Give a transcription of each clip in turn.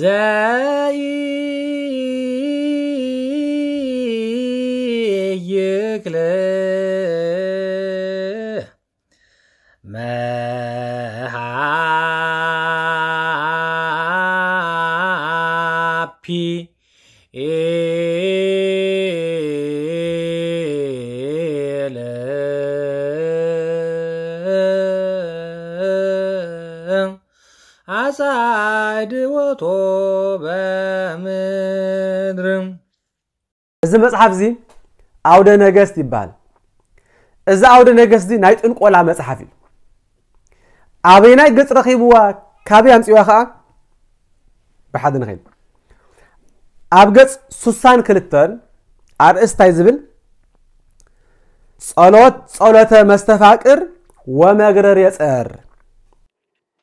زائد እዚ መፅሓፍ እዚ ኣውደ ነገስት ይበሃል እዚ ኣውደ ነገስት ናይ ጥንቆላ መፅሓፍ እዩ ኣበይናይ ገፅ ረኺብዋ ካበይ ኣምፅዋ ከዓ ብሓደ ንኸል ኣብ ገፅ ሱሳን ክልተን ኣርእስታይ ዝብል ጸሎት ጸሎተ መስተፋቅር ወመግረር የፀር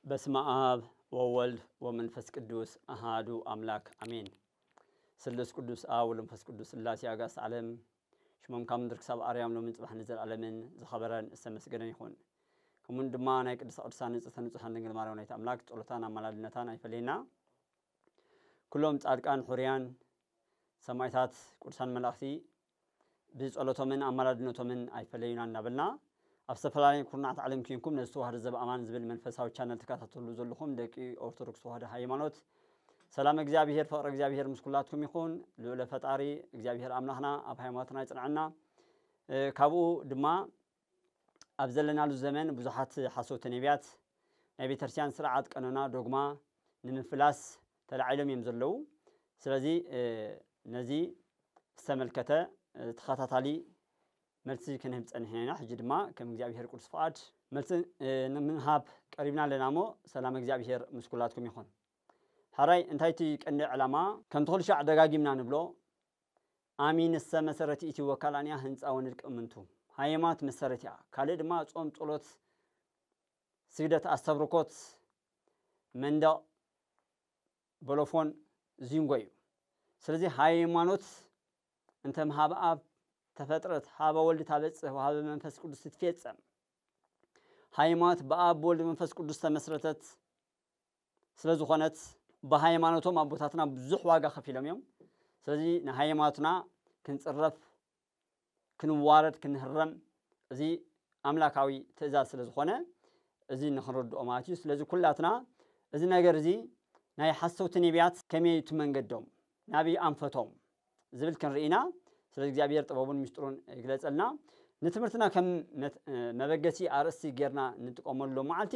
በስመ አብ ወወልድ ወመንፈስ ቅዱስ ኣሃዱ ኣምላክ ኣሜን ስሉስ ቅዱስ ኣብ ወለንፈስ ቅዱስ ስላሴ ኣጋስ ዓለም ሽሞም ካብ ምድሪ ክሳብ ኣርያም ሎምን ፅባሕ ዘለዓለምን ዝኸበረን ዝተመስገነን ይኹን ከምኡን ድማ ናይ ቅዱስ ቅዱሳን ንፅተ ንፁሓን ድንግል ማርያም ናይቲ ኣምላክ ጸሎታን ኣማላድነታን ኣይፈለየና ኩሎም ጻድቃን ሑርያን ሰማይታት ቅዱሳን መላእኽቲ ብጸሎቶምን ኣማላድነቶምን ኣይፈለዩና እናበልና ኣብ ዝተፈላለየ ኩርናዓት ዓለም ኮንኩም ነዚ ተዋህዶ ዘብኣማን ዝብል መንፈሳዊ ቻነል ተከታተሉ ዘለኹም ደቂ ኦርቶዶክስ ተዋህዶ ሃይማኖት ሰላም እግዚኣብሔር ፍቅሪ እግዚኣብሔር ምስ ኩላትኩም ይኹን ልዑለ ፈጣሪ እግዚኣብሔር ኣምላኽና ኣብ ሃይማኖትና ይፅንዐና ካብኡ ድማ ኣብ ዘለናሉ ዘመን ብዙሓት ሓሶተ ነቢያት ናይ ቤተክርስትያን ስርዓት ቀኖና ዶግማ ንምፍላስ ተላዒሎም እዮም ዘለው ስለዚ ነዚ ዝተመልከተ ተኸታታሊ መልሲ ክንህብ ፀኒሕና ኢና ሕጂ ድማ ከም እግዚኣብሔር ቅዱስ ፍቓድ መልሲ ንምሃብ ቀሪብና ኣለና እሞ ሰላም እግዚኣብሔር ምስ ኩላትኩም ይኹን ሓራይ እንታይ እቲ ቀንዲ ዕላማ ከምቲ ኩሉ ሻዕ ደጋጊምና ንብሎ ኣሚን ሰ መሰረቲ እቲ ወካላንያ ህንፃ ወንድቂ እምንቱ ሃይማት መሰረት እያ ካልእ ድማ ፆም ፀሎት ስግደት ኣስተብርኮት መንደቕ በሎፎን ዝንጎ እዩ ስለዚ ሃይማኖት እንተም ሃበ ኣብ ተፈጥረት ሃበ ወልዲ ታበፅህ ወሃበ መንፈስ ቅዱስ ትፌፀም ሃይማኖት ብኣብ ወልዲ መንፈስ ቅዱስ ተመስረተት ስለ ዝኾነት ብሃይማኖቶም ኣቦታትና ብዙሕ ዋጋ ከፍ ኢሎም እዮም ስለዚ ንሃይማኖትና ክንፅረፍ ክንዋረድ ክንህረም እዚ ኣምላካዊ ትእዛዝ ስለ ዝኾነ እዚ ንክንርድኦ ማለት እዩ ስለዚ ኩላትና እዚ ነገር እዚ ናይ ሓሰውቲ ነቢያት ከመይ እቲ መንገዶም ናብ ኣንፈቶም ዝብል ክንርኢና ስለዚ እግዚኣብሔር ጥበቡን ምስጢሩን ይግለፀልና ንትምህርትና ከም መበገሲ ኣርእስቲ ጌርና ንጥቀመሉ መዓልቲ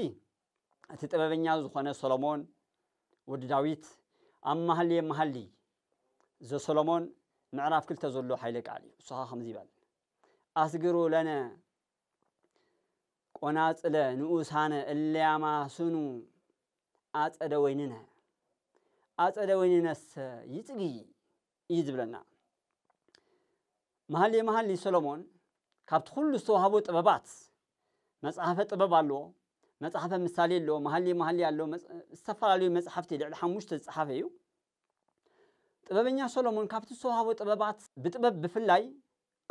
እቲ ጥበበኛ ዝኾነ ሰሎሞን ወዲ ዳዊት ኣብ ማሃልየ መሃሊ ዘሰሎሞን ምዕራፍ ክልተ ዘሎ ሓይለ ቃል እዩ ንስኻ ከምዚ ይበል ኣስግሩ ለነ ቆናፅለ ንኡሳነ እለያማስኑ ኣፀደ ወይንነ ኣፀደ ወይንነስ ይፅግይ እዩ ዝብለና መሃልየ መሃሊ ሰሎሞን ካብቲ ኩሉ ዝተዋህቦ ጥበባት መፅሓፈ ጥበብ ኣለዎ مصحف مثالي لو محلي محلي على السفر عليه مصحف تدع الحموش تصحف يو طببنيا سولومون كافت سوهاو طببات بطبب بفلاي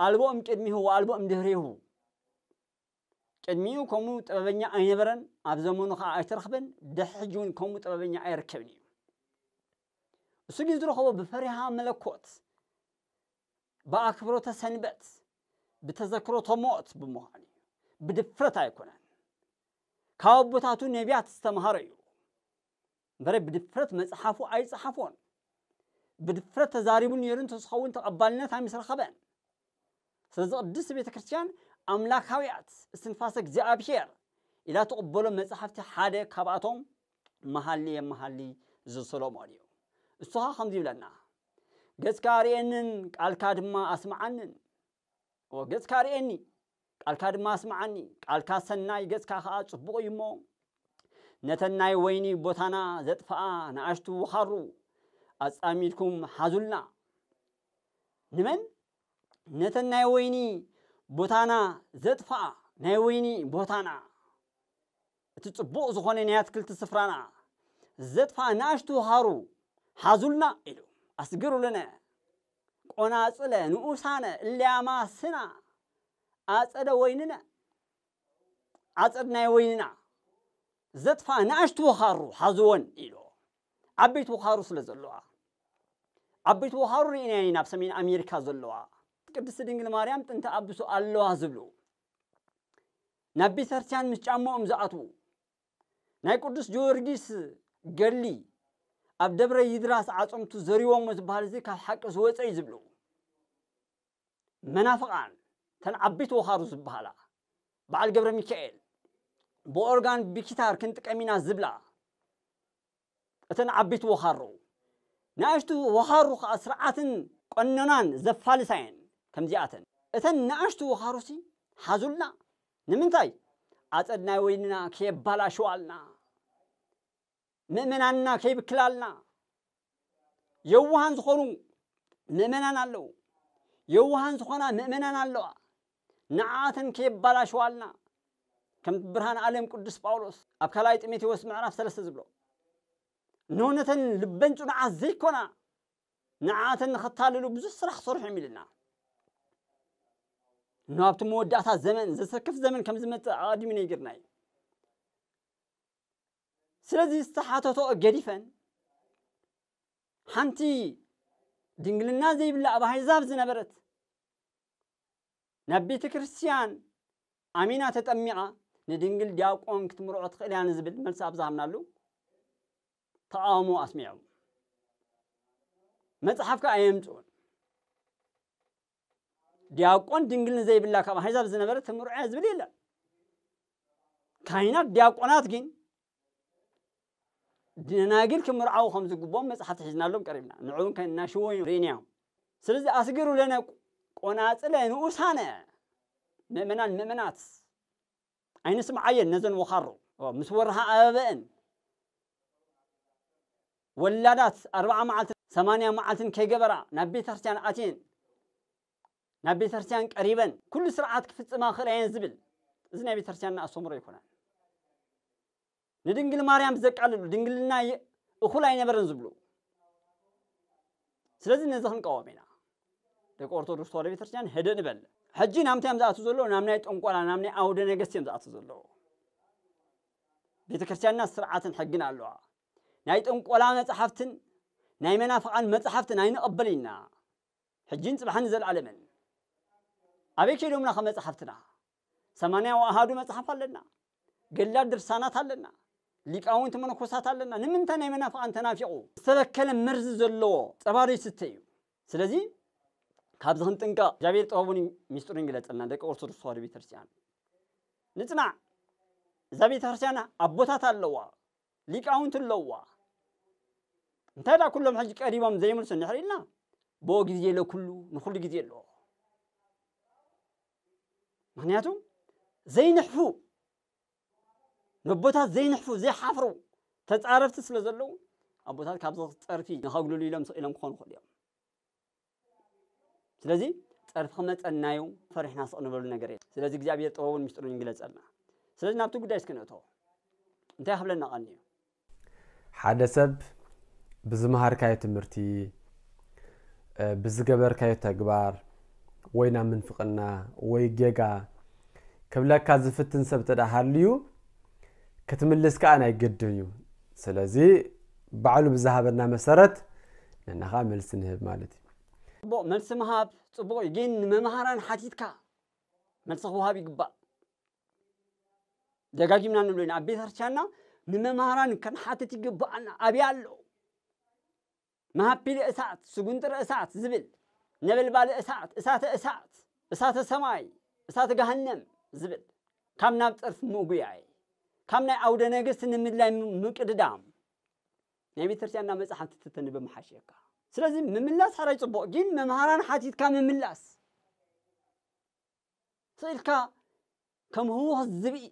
البو ام قدمي هو البو ام دهري هو قدميو كومو طببنيا اينبرن اب زمونو خا ايترخبن دحجون كومو طببنيا ايركبني سوجين درو خو بفريها ملكوت باكبروت سنبت بتذكروت موت بموحلي بدفرت ايكونه ካብ ነቢያት ዝተምሃረ እዩ እምበረ ብድፍረት መፅሓፉ ኣይፀሓፎን ብድፍረት ተዛሪቡ ነይሩ እንተዝኸውን እውን ተቐባልነት ኣይምስረኸበን ስለዚ ቅድስቲ ቤተ ክርስትያን ኣምላካውያት እስትንፋሰ እግዚኣብሄር ኢላ ትቕበሎ መፅሓፍቲ ሓደ ካብኣቶም መሃሊ የመሃሊ ዝሰሎሞን እዩ እሱ ከምዚ ይብለና ገጽካ ርኤንን ቃልካ ድማ ኣስምዓንን ገጽካ ርኤኒ ቃልካ ድማ ኣስማዓኒ ቃልካ ሰናይ ገጽካ ከዓ ጽቡቕ እዩ እሞ ነተን ናይ ወይኒ ቦታና ዘጥፍኣ ንኣሽቱ ውኻሩ ኣጻሚድኩም ሓዙልና ንመን ነተን ናይ ወይኒ ቦታና ዘጥፍኣ ናይ ወይኒ ቦታና እቲ ጽቡቕ ዝኾነ ናይ ኣትክልቲ ስፍራና ዘጥፋኣ ንኣሽቱ ውሃሩ ሓዙልና ኢሉ ኣስግሩልና ቆናፅለ ንኡሳነ እልያማ ስና አጸደ አጸድናየ ወይንና ዘጥፋ ንኣሽቲ ውኻሩ ሓዝወን ኢሎ ዓበይቲ ውኻሩ ስለ ዘለዋ ዓበይቲ ውኻሩ ርኢና ናብ ሰሜን ኣሜሪካ ዘለዋ ቅድስቲ ድንግል ማርያም ጥንተ ኣቢሶ ኣለዋ ዝብሉ ናብ ቤተ ክርስትያን ምስ ጫሞኦም ዝኣትዉ ናይ ቅዱስ ጊዮርጊስ ገሊ ኣብ ደብረ ይድራስ ዓፀምቱ ዘሪቦሞ ዝበሃል እዚ ካብ ሓቂ ዝወፀ እዩ ዝብሉ መናፍቓን ተንዓቢት ወኻሩ ዝበሃላ በዓል ገብረ ሚካኤል ብኦርጋን ብኪታር ክንጥቀሚና ዝብላ እተን ዓበይቲ ወኻሩ ንኣሽቱ ወኻሩ ከዓ ስርዓትን ቆነናን ዘፋልሳየን ከምዚኣተን እተን ንኣሽቱ ወኻሩ ሲ ሓዙልና ንምንታይ ኣፀድናይ ወይንና ከየባላሽዋልና ምእመናንና ከይብክላልና የውሃን ዝኾኑ ምእመናን ኣለው የውሃን ዝኾና ምእመናን ኣለዋ ንዓተን ከየባላሸዋልና ከም ብርሃን ዓለም ቅዱስ ጳውሎስ ኣብ ካልኣይ ጢሞቴዎስ ምዕራፍ ሰለስተ ዝብሎ ንእውነተን ልበን ጩንዓት ዘይኮና ንዓተን ንኽታልሉ ብዙሕ ስራሕ ክሰርሑ እዮም ኢልና ናብቲ መወዳእታ ዘመን ዘሰክፍ ዘመን ከም ዝመፅእ ኣቐዲሙ ነይርና እዩ ስለዚ ዝተሓተቶ ገዲፈን ሓንቲ ድንግልና ዘይብላ ኣብ ሃይዛብ ዝነበረት ናብ ቤተ ክርስትያን ኣሚና ተጠሚቓ ንድንግል ዲያቆን ክትምርዖ ትኽእል እያ ንዝብል መልሲ ኣብ ዝሃብናሉ ተቃውሞ ኣስሚዖም መፅሓፍካ ኣየምፅኡን ዲያቆን ድንግል ንዘይብላ ካብ ኣሕዛብ ዝነበረ ትምርዖ እያ ዝብል የለን ካይናት ዲያቆናት ግን ደናግል ክምርዓዊ ከም ዝግቦም መፅሓፍቲ ሒዝናሎም ቀሪብና ንዕውን ከናሽዎ ርእንዮም ስለዚ ኣስግሩ ለነቁ ቆናጽለ ንኡሳነ ምእመናን ምእመናት ዓይነ ስምዓየን ነዘን ወኻሩ ምስ ወርሃ ኣበበአን ወላዳት ኣርባዓ መዓልትን ሰማንያ መዓልትን ከይገበራ ናብ ቤተ ክርስትያን ኣትየን ናብ ቤተ ክርስትያን ቀሪበን ኩሉ ስርዓት ክፍፅማ ክእልየን ዝብል እዚ ናይ ቤተ ክርስትያን ኣስተምሮ ይኮነን ንድንግል ማርያም ዘቃልሉ ድንግልና እኹል ኣይነበረን ዝብሉ ስለዚ ነዚ ክንቃወም ኢና ደቂ ኦርቶዶክስ ተዋህዶ ቤተክርስትያን ሄደ ንበል ሕጂ ናምቲ እዮም ዝኣቱ ዘለዎ ናምናይ ጠንቆላ ናምናይ ኣውደ ነገስት እዮም ዝኣቱ ዘለዎ ቤተክርስትያንና ስርዓትን ሕግን ኣለዋ ናይ ጠንቆላ መፅሓፍትን ናይ መናፍቓን መፅሓፍትን ኣይንቐበል ኢና ሕጂን ፅባሕን ዘለዓለምን ኣበይ ከይዶምና ኸ መፅሓፍትና ሰማንያ ወኣሃዱ መፅሓፍ ኣለና ገላ ድርሳናት ኣለና ሊቃውንቲ መነኮሳት ኣለና ንምንታይ ናይ መናፍቓን ተናፊቑ ዝተበከለ መርዚ ዘለዎ ፀባዶ ይስተ እዩ ስለዚ كابزهن تنكا جابير توابوني ميستورين قلت لنا ديك أرسل صوري بيترسيان نتنا زبي ترسيانا أبوتات اللوا ليك أونت اللوا انتهى كلهم حج قريبا زي من سنحر إلنا بو جزي له كله نخل جزي له مهنياتو زي نحفو نبوتات زي نحفو زي حفرو تتعرف تسلزلو أبوتات كابزه تعرفي نخاقلو لي لهم سئلهم خون خليهم ስለዚ ፀርፊ ከመፀናዩ ፈሪሕና ስቕ ንበሉ ነገር እየ ስለዚ እግዚኣብሔር ጥበቡን ምስጢሩን ይግለፀልና ስለዚ ናብቲ ጉዳይ እስክንእትዎ እንታይ ክብለና ቀኒ እዩ ሓደ ሰብ ብዝመሃርካዮ ትምህርቲ ብዝገበርካዮ ተግባር ወይ ናብ ምንፍቕና ወይ ጌጋ ክብለካ ዝፍትን ሰብ ተዳ ሃልዩ ክትምልስ ከዓ ናይ ግድን እዩ ስለዚ ባዕሉ ብዝሃበና መሰረት ነናኻ መልሲ ንህብ ማለት እዩ ፅቡቅ መልሲ ምሃብ ፅቡቅ እዩ ግን ንመምሃራን ሓቲትካ መልሲ ክውሃብ ይግባእ ደጋጊምና ንብሎ ኢና ኣብ ቤተ ክርስትያንና ንመምሃራን ከንሓትት ይግባኣና ኣብያ ኣሎ መሃፒል እሳት ስጉንጥር እሳት ዝብል ነበልባል እሳት እሳተ እሳት እሳተ ሰማይ እሳተ ገሃነም ዝብል ካብ ናብ ጥርፊ ምጉያይ ካብ ናይ ኣውደ ነገስቲ ንምድላይ ምቅድዳም ናይ ቤተክርስትያንና መፅሓፍቲ ትተንብ መሓሽ መሓሸካ سلازي مملاس حراي صبوق جين ممهران حاتيت كان مملاس تلك كم هو الزبي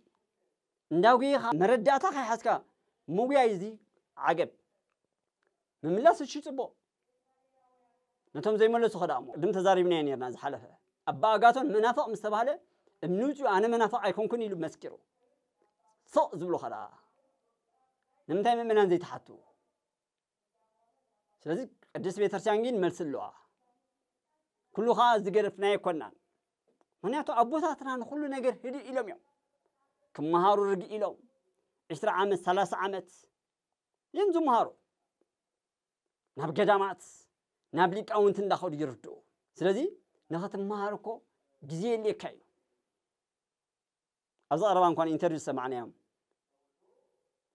نداوي مرداتا خي حسكا مو يزي عجب مملاس شي صبوق نتم زي مملاس خدامو دم تزاري منين يعني نازح حلفه ابا غاتون منافق مستباله امنوجو انا منافق ايكون كون يلو مسكرو صو زبلو خلا نمتاي من زي تحتو سلازي ቅድስት ቤተክርስቲያን ግን መልስ ለዋ ኩሉ ከዓ ዝገደፍና ይኮናን ምክንያቱ ኣቦታትና ንኩሉ ነገር ህድ ኢሎም እዮም ክመሃሩ ርግእ ኢሎም 20 ዓመት 30 ዓመት እዮም ዝመሃሩ ናብ ገዳማት ናብ ሊቃውንቲ እንዳኸዱ ይርድኡ ስለዚ ንኸትመሃር እኮ ግዜ የልየካ እዩ ኣብዚ ቀረባ እንኳን ኢንተርቪው ዝሰማዕናዮም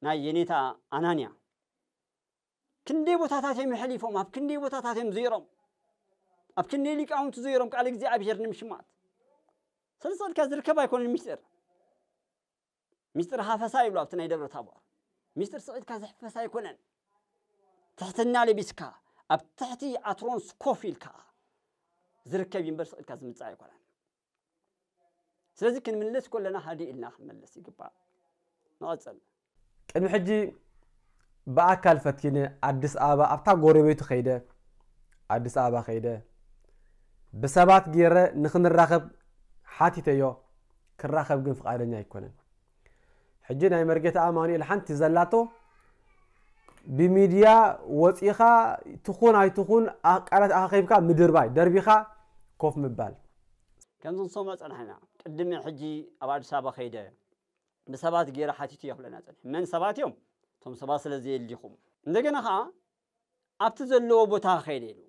ናይ የኔታ ኣናንያ ክንደይ ቦታታትዮም የሕሊፎም ኣብ ክንደይ ቦታታት እዮም ዘይሮም ኣብ ክንደይ ሊቃውንቲ ዘይሮም ቃል እግዚኣብሔር ንምሽማት ስለ ፀድካ ዝርከብ ኣይኮነን ምስጢር ምስጢር ሃፈሳ ይብሉ ኣብቲ ናይ ደብረ ታቦር ምስጢር ስዒድካ ዝሕፈሳ ኣይኮነን ትሕትና ለቢስካ ኣብ ትሕቲ ኣትሮንስ ኮፍ ኢልካ ዝርከብ እምበር ስቂድካ ዝምፃእ ኣይኮነን ስለዚ ክንምለስ ከለና ሃዲእ ኢልና ክንመለስ ይግባእ ንቐፅል ቅድሚ ሕጂ ብኣካል ፈቲነ ኣዲስ ኣበባ ኣብታ ጎረቤቱ ከይደ ኣዲስ ኣበባ ከይደ ብሰባት ገይረ ንክንራኸብ ሓቲተዮ ክራኸብ ግን ፍቓደኛ ኣይኮነን ሕጂ ናይ መርጌታ ኣማኑኤል ሓንቲ ዘላቶ ብሚድያ ወፂኻ ትኹን ኣይትኹን ቃላት ኣኻኺብካ ምድርባይ ደርቢኻ ኮፍ ምባል ከምዚ ንሰምዖ ፀናሕና ቅድሚ ሕጂ ኣብ ኣዲስ ኣበባ ከይደ ብሰባት ገይረ ሓቲቱ እዮ ክብለና ፀኒሕ መን ሰባት እዮም እቶም ሰባ ስለ ዘየድሊኹም እንደገና ከዓ ኣብቲ ዘለዎ ቦታ ከይደ ኢሉ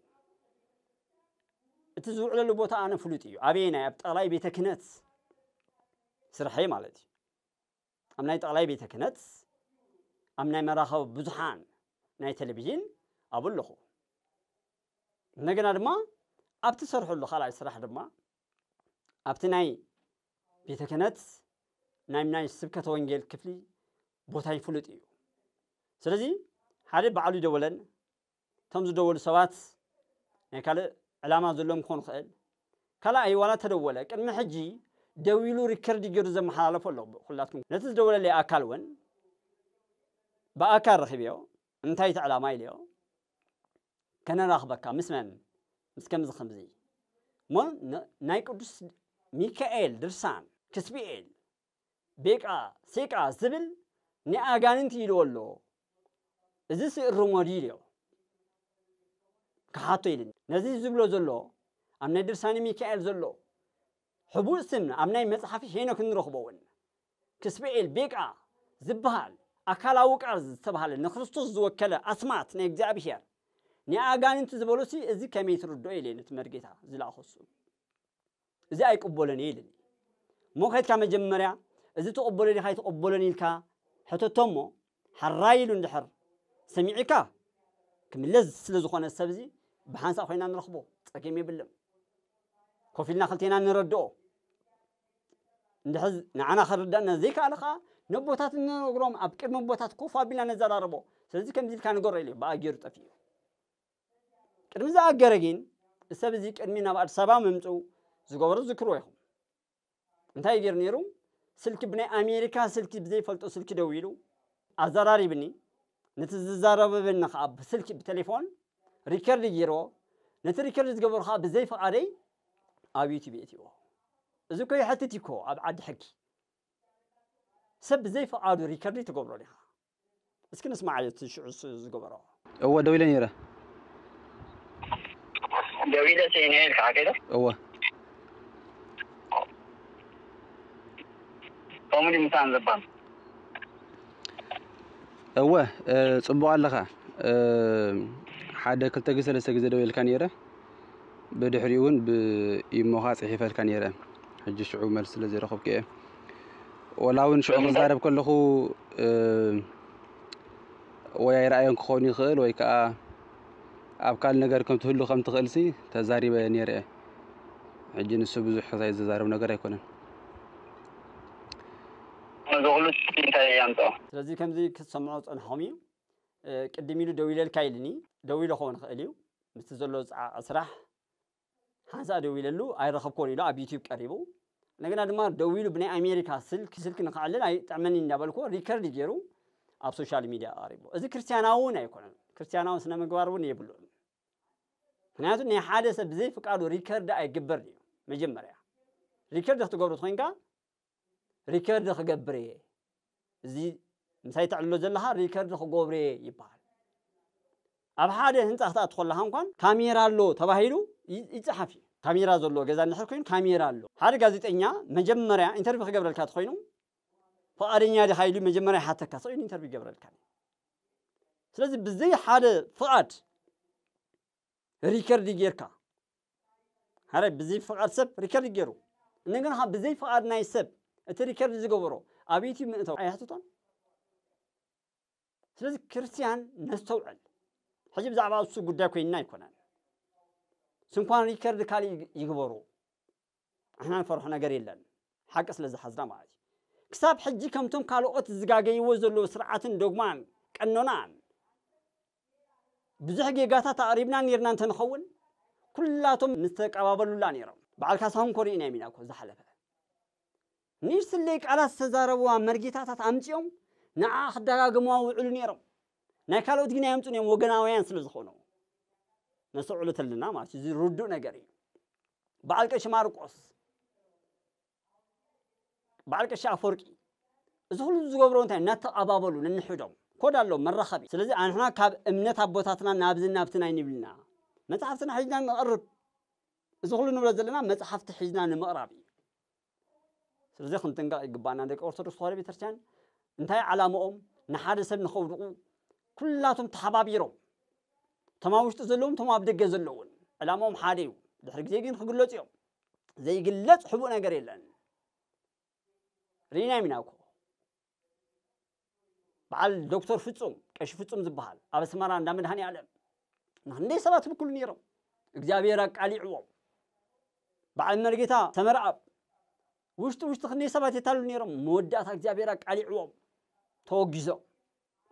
እቲ ዝውዕለሉ ቦታ ኣነ ፍሉጥ እዩ ኣበየ ናይ ኣብ ጠቕላይ ቤተ ክህነት ስርሐይ ማለት እዩ ኣብ ናይ ጠቕላይ ቤተ ክህነት ኣብ ናይ መራኸቢ ብዙሓን ናይ ቴሌቭዥን ኣብ ኣለኹ እንደገና ድማ ኣብቲ ሰርሐሉ ካልኣይ ስራሕ ድማ ኣብቲ ናይ ቤተ ክህነት ናይ ናይ ስብከተ ወንጌል ክፍሊ ቦታ ይፍሉጥ እዩ ስለዚ ሓደ በዓሉ ይደወለን እቶም ዝደወሉ ሰባት ናይ ካልእ ዕላማ ዘሎም ክኾን ይኽእል ካልኣይ ዋላ ተደወለ ቅድሚ ሕጂ ደው ኢሉ ሪከርድ ገይሩ ዘመሓላለፎ ኣለኹ ኩላትኩም ነቲ ዝደወለለየ ኣካል እውን ብኣካል ረኺብዮ እንታይ እቲ ዕላማ ኢልዮ ከነራኽበካ ምስ መን ምስ ከምዚ ከምዚ እሞ ናይ ቅዱስ ሚካኤል ድርሳን ክስቢኤል ቤቃ ሴቃ ዝብል ንኣጋንንቲ ኢልዎ ኣሎ እዚ ስእርሞዲ ድዮ ክሓቶ ኢልኒ ነዚ ዝብሎ ዘሎ ኣብ ናይ ድርሳኒ ሚካኤል ዘሎ ሕቡእስን ኣብ ናይ መፅሓፊ ሄኖክ ንረኽቦ እውን ክስብኤል ቤቃ ዝበሃል ኣካላዊ ቃል ዝተባሃለ ንክርስቶስ ዝወከለ ኣስማት ናይ እግዚኣብሄር ንኣጋንንቲ ዝበሎ ሲ እዚ ከመይ ትርድኦ ኢለ ነቲ መርጌታ ዝለኣኸሱ እዚ ኣይቅበሎን እየ ኢልኒ እሞ ከድካ መጀመርያ እዚ ተቐበሎኒ ካይተቐበሎን ኢልካ ሕተቶሞ ሓራይ ኢሉ እንድሕር ሰሚዕካ ክምለስ ስለ ዝኾነ ሰብ እዚ ብሓንሳብ ኮይና ንረኽቦ ፀጊም የብልም ኮፍ ኢልና ክልቴና ንረድኦ እንድሕዚ ንዓና ከርዳእና ዘይከኣለ ከዓ ነቦታት ንነግሮም ኣብ ቅድሚ ቦታት ኮፍ ኣቢልና ነዘራርቦ ስለዚ ከምዚ ኢልካ ንገሮ ኢሉ ብኣገሩ ጠፊ እዩ ቅድሚ ዝኣገረ ግን እሰብ እዚ ቅድሚ ናብ ኣዲስ ኣበባ ምምፁ ዝገበሩ ዝክርዎ ይኹም እንታይ ገይሩ ነይሩ ስልኪ ብናይ ኣሜሪካ ስልኪ ብዘይፈልጦ ስልኪ ደው ኢሉ ኣዘራሪብኒ ነቲ ዝዛረበበኒ ከዓ ብስልኪ ብቴሌፎን ሪከርድ ገይሮ ነቲ ሪከርድ ዝገበሩ ከዓ ብዘይፈቓደይ ኣብ ዩቲብ የእትዎ እዚ ኮ ይሕትት ይኮ ኣብ ዓዲ ሕጊ ሰብ ብዘይፈቓዱ ሪከርዲ ትገብሮ ዲኻ እስኪ ንስማዓዮ እቲ ሽዑ ዝገበሮ እወ ደው ኢለ ነይረ ደው ኢለ ሰይነ ኢልካ ገለ እወ ከምኡ ድምሳን ዘባን و صبوا الله هذا كل تجسر السجدة ده الكنيرة بده حريون بإمهات صحيفة الكنيرة حج شعو مرسل زي رخب كيه ولاون شعو زارب كله خو ويا رأيهم خوني خير ويكا أبكال نجاركم تهلو خم تخلصي تزاري بينيرة حجين السبز حزاي زارب نجار يكونن. أنا دخلت ስጢንታይ እያምጦ ስለዚ ከምዚ ክትሰምዖ ፀንሖም እዩ ቅድም ኢሉ ደው ኢለልካ ኢልኒ ደው ኢሉ ክኸውን ክእል እዩ ምስቲ ዘሎ ፀዓቕ ስራሕ ሓንሳ ደው ኢለሉ ኣይረኸብኮን ኢሉ ኣብ ዩቲብ ቀሪቡ እንደገና ድማ ደው ኢሉ ብናይ ኣሜሪካ ስልክ ስልክ ንክዓልል ኣይጥዕመኒ እንዳበልክዎ ሪከርድ ገይሩ ኣብ ሶሻል ሚድያ ኣቅሪቡ እዚ ክርስትያናዊ እውን ኣይኮነን ክርስትያናዊ ስነ ምግባር እውን የብሉን ምክንያቱ ናይ ሓደ ሰብ ብዘይ ፍቃዱ ሪከርድ ኣይግበርን እዩ መጀመርያ ሪከርድ ክትገብሩ ትኮንካ ሪከርድ ክገብር እየ እዚ ምሳይ ተዕልሎ ዘለካ ሪከርድ ክገብሬ ይበሃል ኣብ ሓደ ህንፃ ክትኣት ከለካ እንኳን ካሜራ ኣሎ ተባሂሉ ይፅሓፍ እዩ ካሜራ ዘሎ ገዛ ንድሕር ኮይኑ ካሜራ ኣሎ ሓደ ጋዜጠኛ መጀመርያ ኢንተርቪው ክገብረልካ ትኮይኑ ፍቃደኛ ዲኻ ኢሉ መጀመርያ ሓተካ ሰኢሉ ኢንተርቪው ይገብረልካ ስለዚ ብዘይ ሓደ ፍቓድ ሪከርድ ጌርካ ሓ ብዘይ ፍቓድ ሰብ ሪከርድ ገይሩ እንደገና ብዘይ ፍቓድ ናይ ሰብ እቲ ሪከርድ ዝገብሮ أبيتي من أتو أيهاتوتان سلسل كريستيان نستوعل حجب زعبا أسو قدا كوينا يكونان سنكوان ريكرد كالي يقبرو احنا نفرحنا قريلا حق سلسل حزنا معاج كساب حجي كمتم كالوقت الزقاقي وزلو سرعة دوغمان كأنونان بزح جيجاتا تقريبنا نيرنا نتنخون كلاتهم نستقبابلو لا نيرو بعد كاسهم كورينا ميناكو زحلفه ንእሽትለይ ቃላት ዝተዛረብዋ መርጌታታት ኣምፂኦም ንዓ ክደጋግምዋ ውዕሉ ነይሮም ናይ ካልኦት ግን ኣየምፁን እዮም ወገናውያን ስለ ዝኾኑ ነስዕሉ ተለና ማለት እዩ ርዱእ ነገር እዩ በዓል ቀሺ ማርቆስ በዓል ቀሺ ኣፈወርቂ እዚ ኩሉ ዝገብሮ እንታይ እናተቐባበሉ ነንሕዶም ኮድ ኣሎ መራኸቢ ስለዚ ኣንሕና ካብ እምነት ኣቦታትና ናብዚ ናብትና ይንብልና መፅሓፍትና ሒዝና ንቐርብ እዚ ኩሉ ንብሎ ዘለና መፅሓፍቲ ሒዝና ንምቕራብ እዩ ስለዚ ክንጥንቀቕ ይግባእና ደቂ ኦርቶዶክስ ተዋህዶ ቤተክርስትያን እንታይ ዓላምኦም ንሓደ ሰብ ንኸውድቑ ኩላቶም ተሓባቢሮም እቶም ኣብ ውሽጢ ዘለዎም እቶም ኣብ ደገ ዘለውን ዕላማኦም ሓደ እዩ ድሕሪ ግዜ ግን ክግለፁ እዮም ዘይግለፅ ሕቡእ ነገር የለን ርኢና ኢና እኮ በዓል ዶክተር ፍፁም ቀሺ ፍፁም ዝበሃል ኣብ ኣስመራ እንዳ መድሃኒኣለም ንክንደይ ሰባት ብክሉ ነይሮም እግዚኣብሔር ኣቃሊዕዎም በዓል መርጌታ ተመርኣብ وشتو وشتو خني سبات يتالو نيرو مودا تاك زيابيرا قالي عوام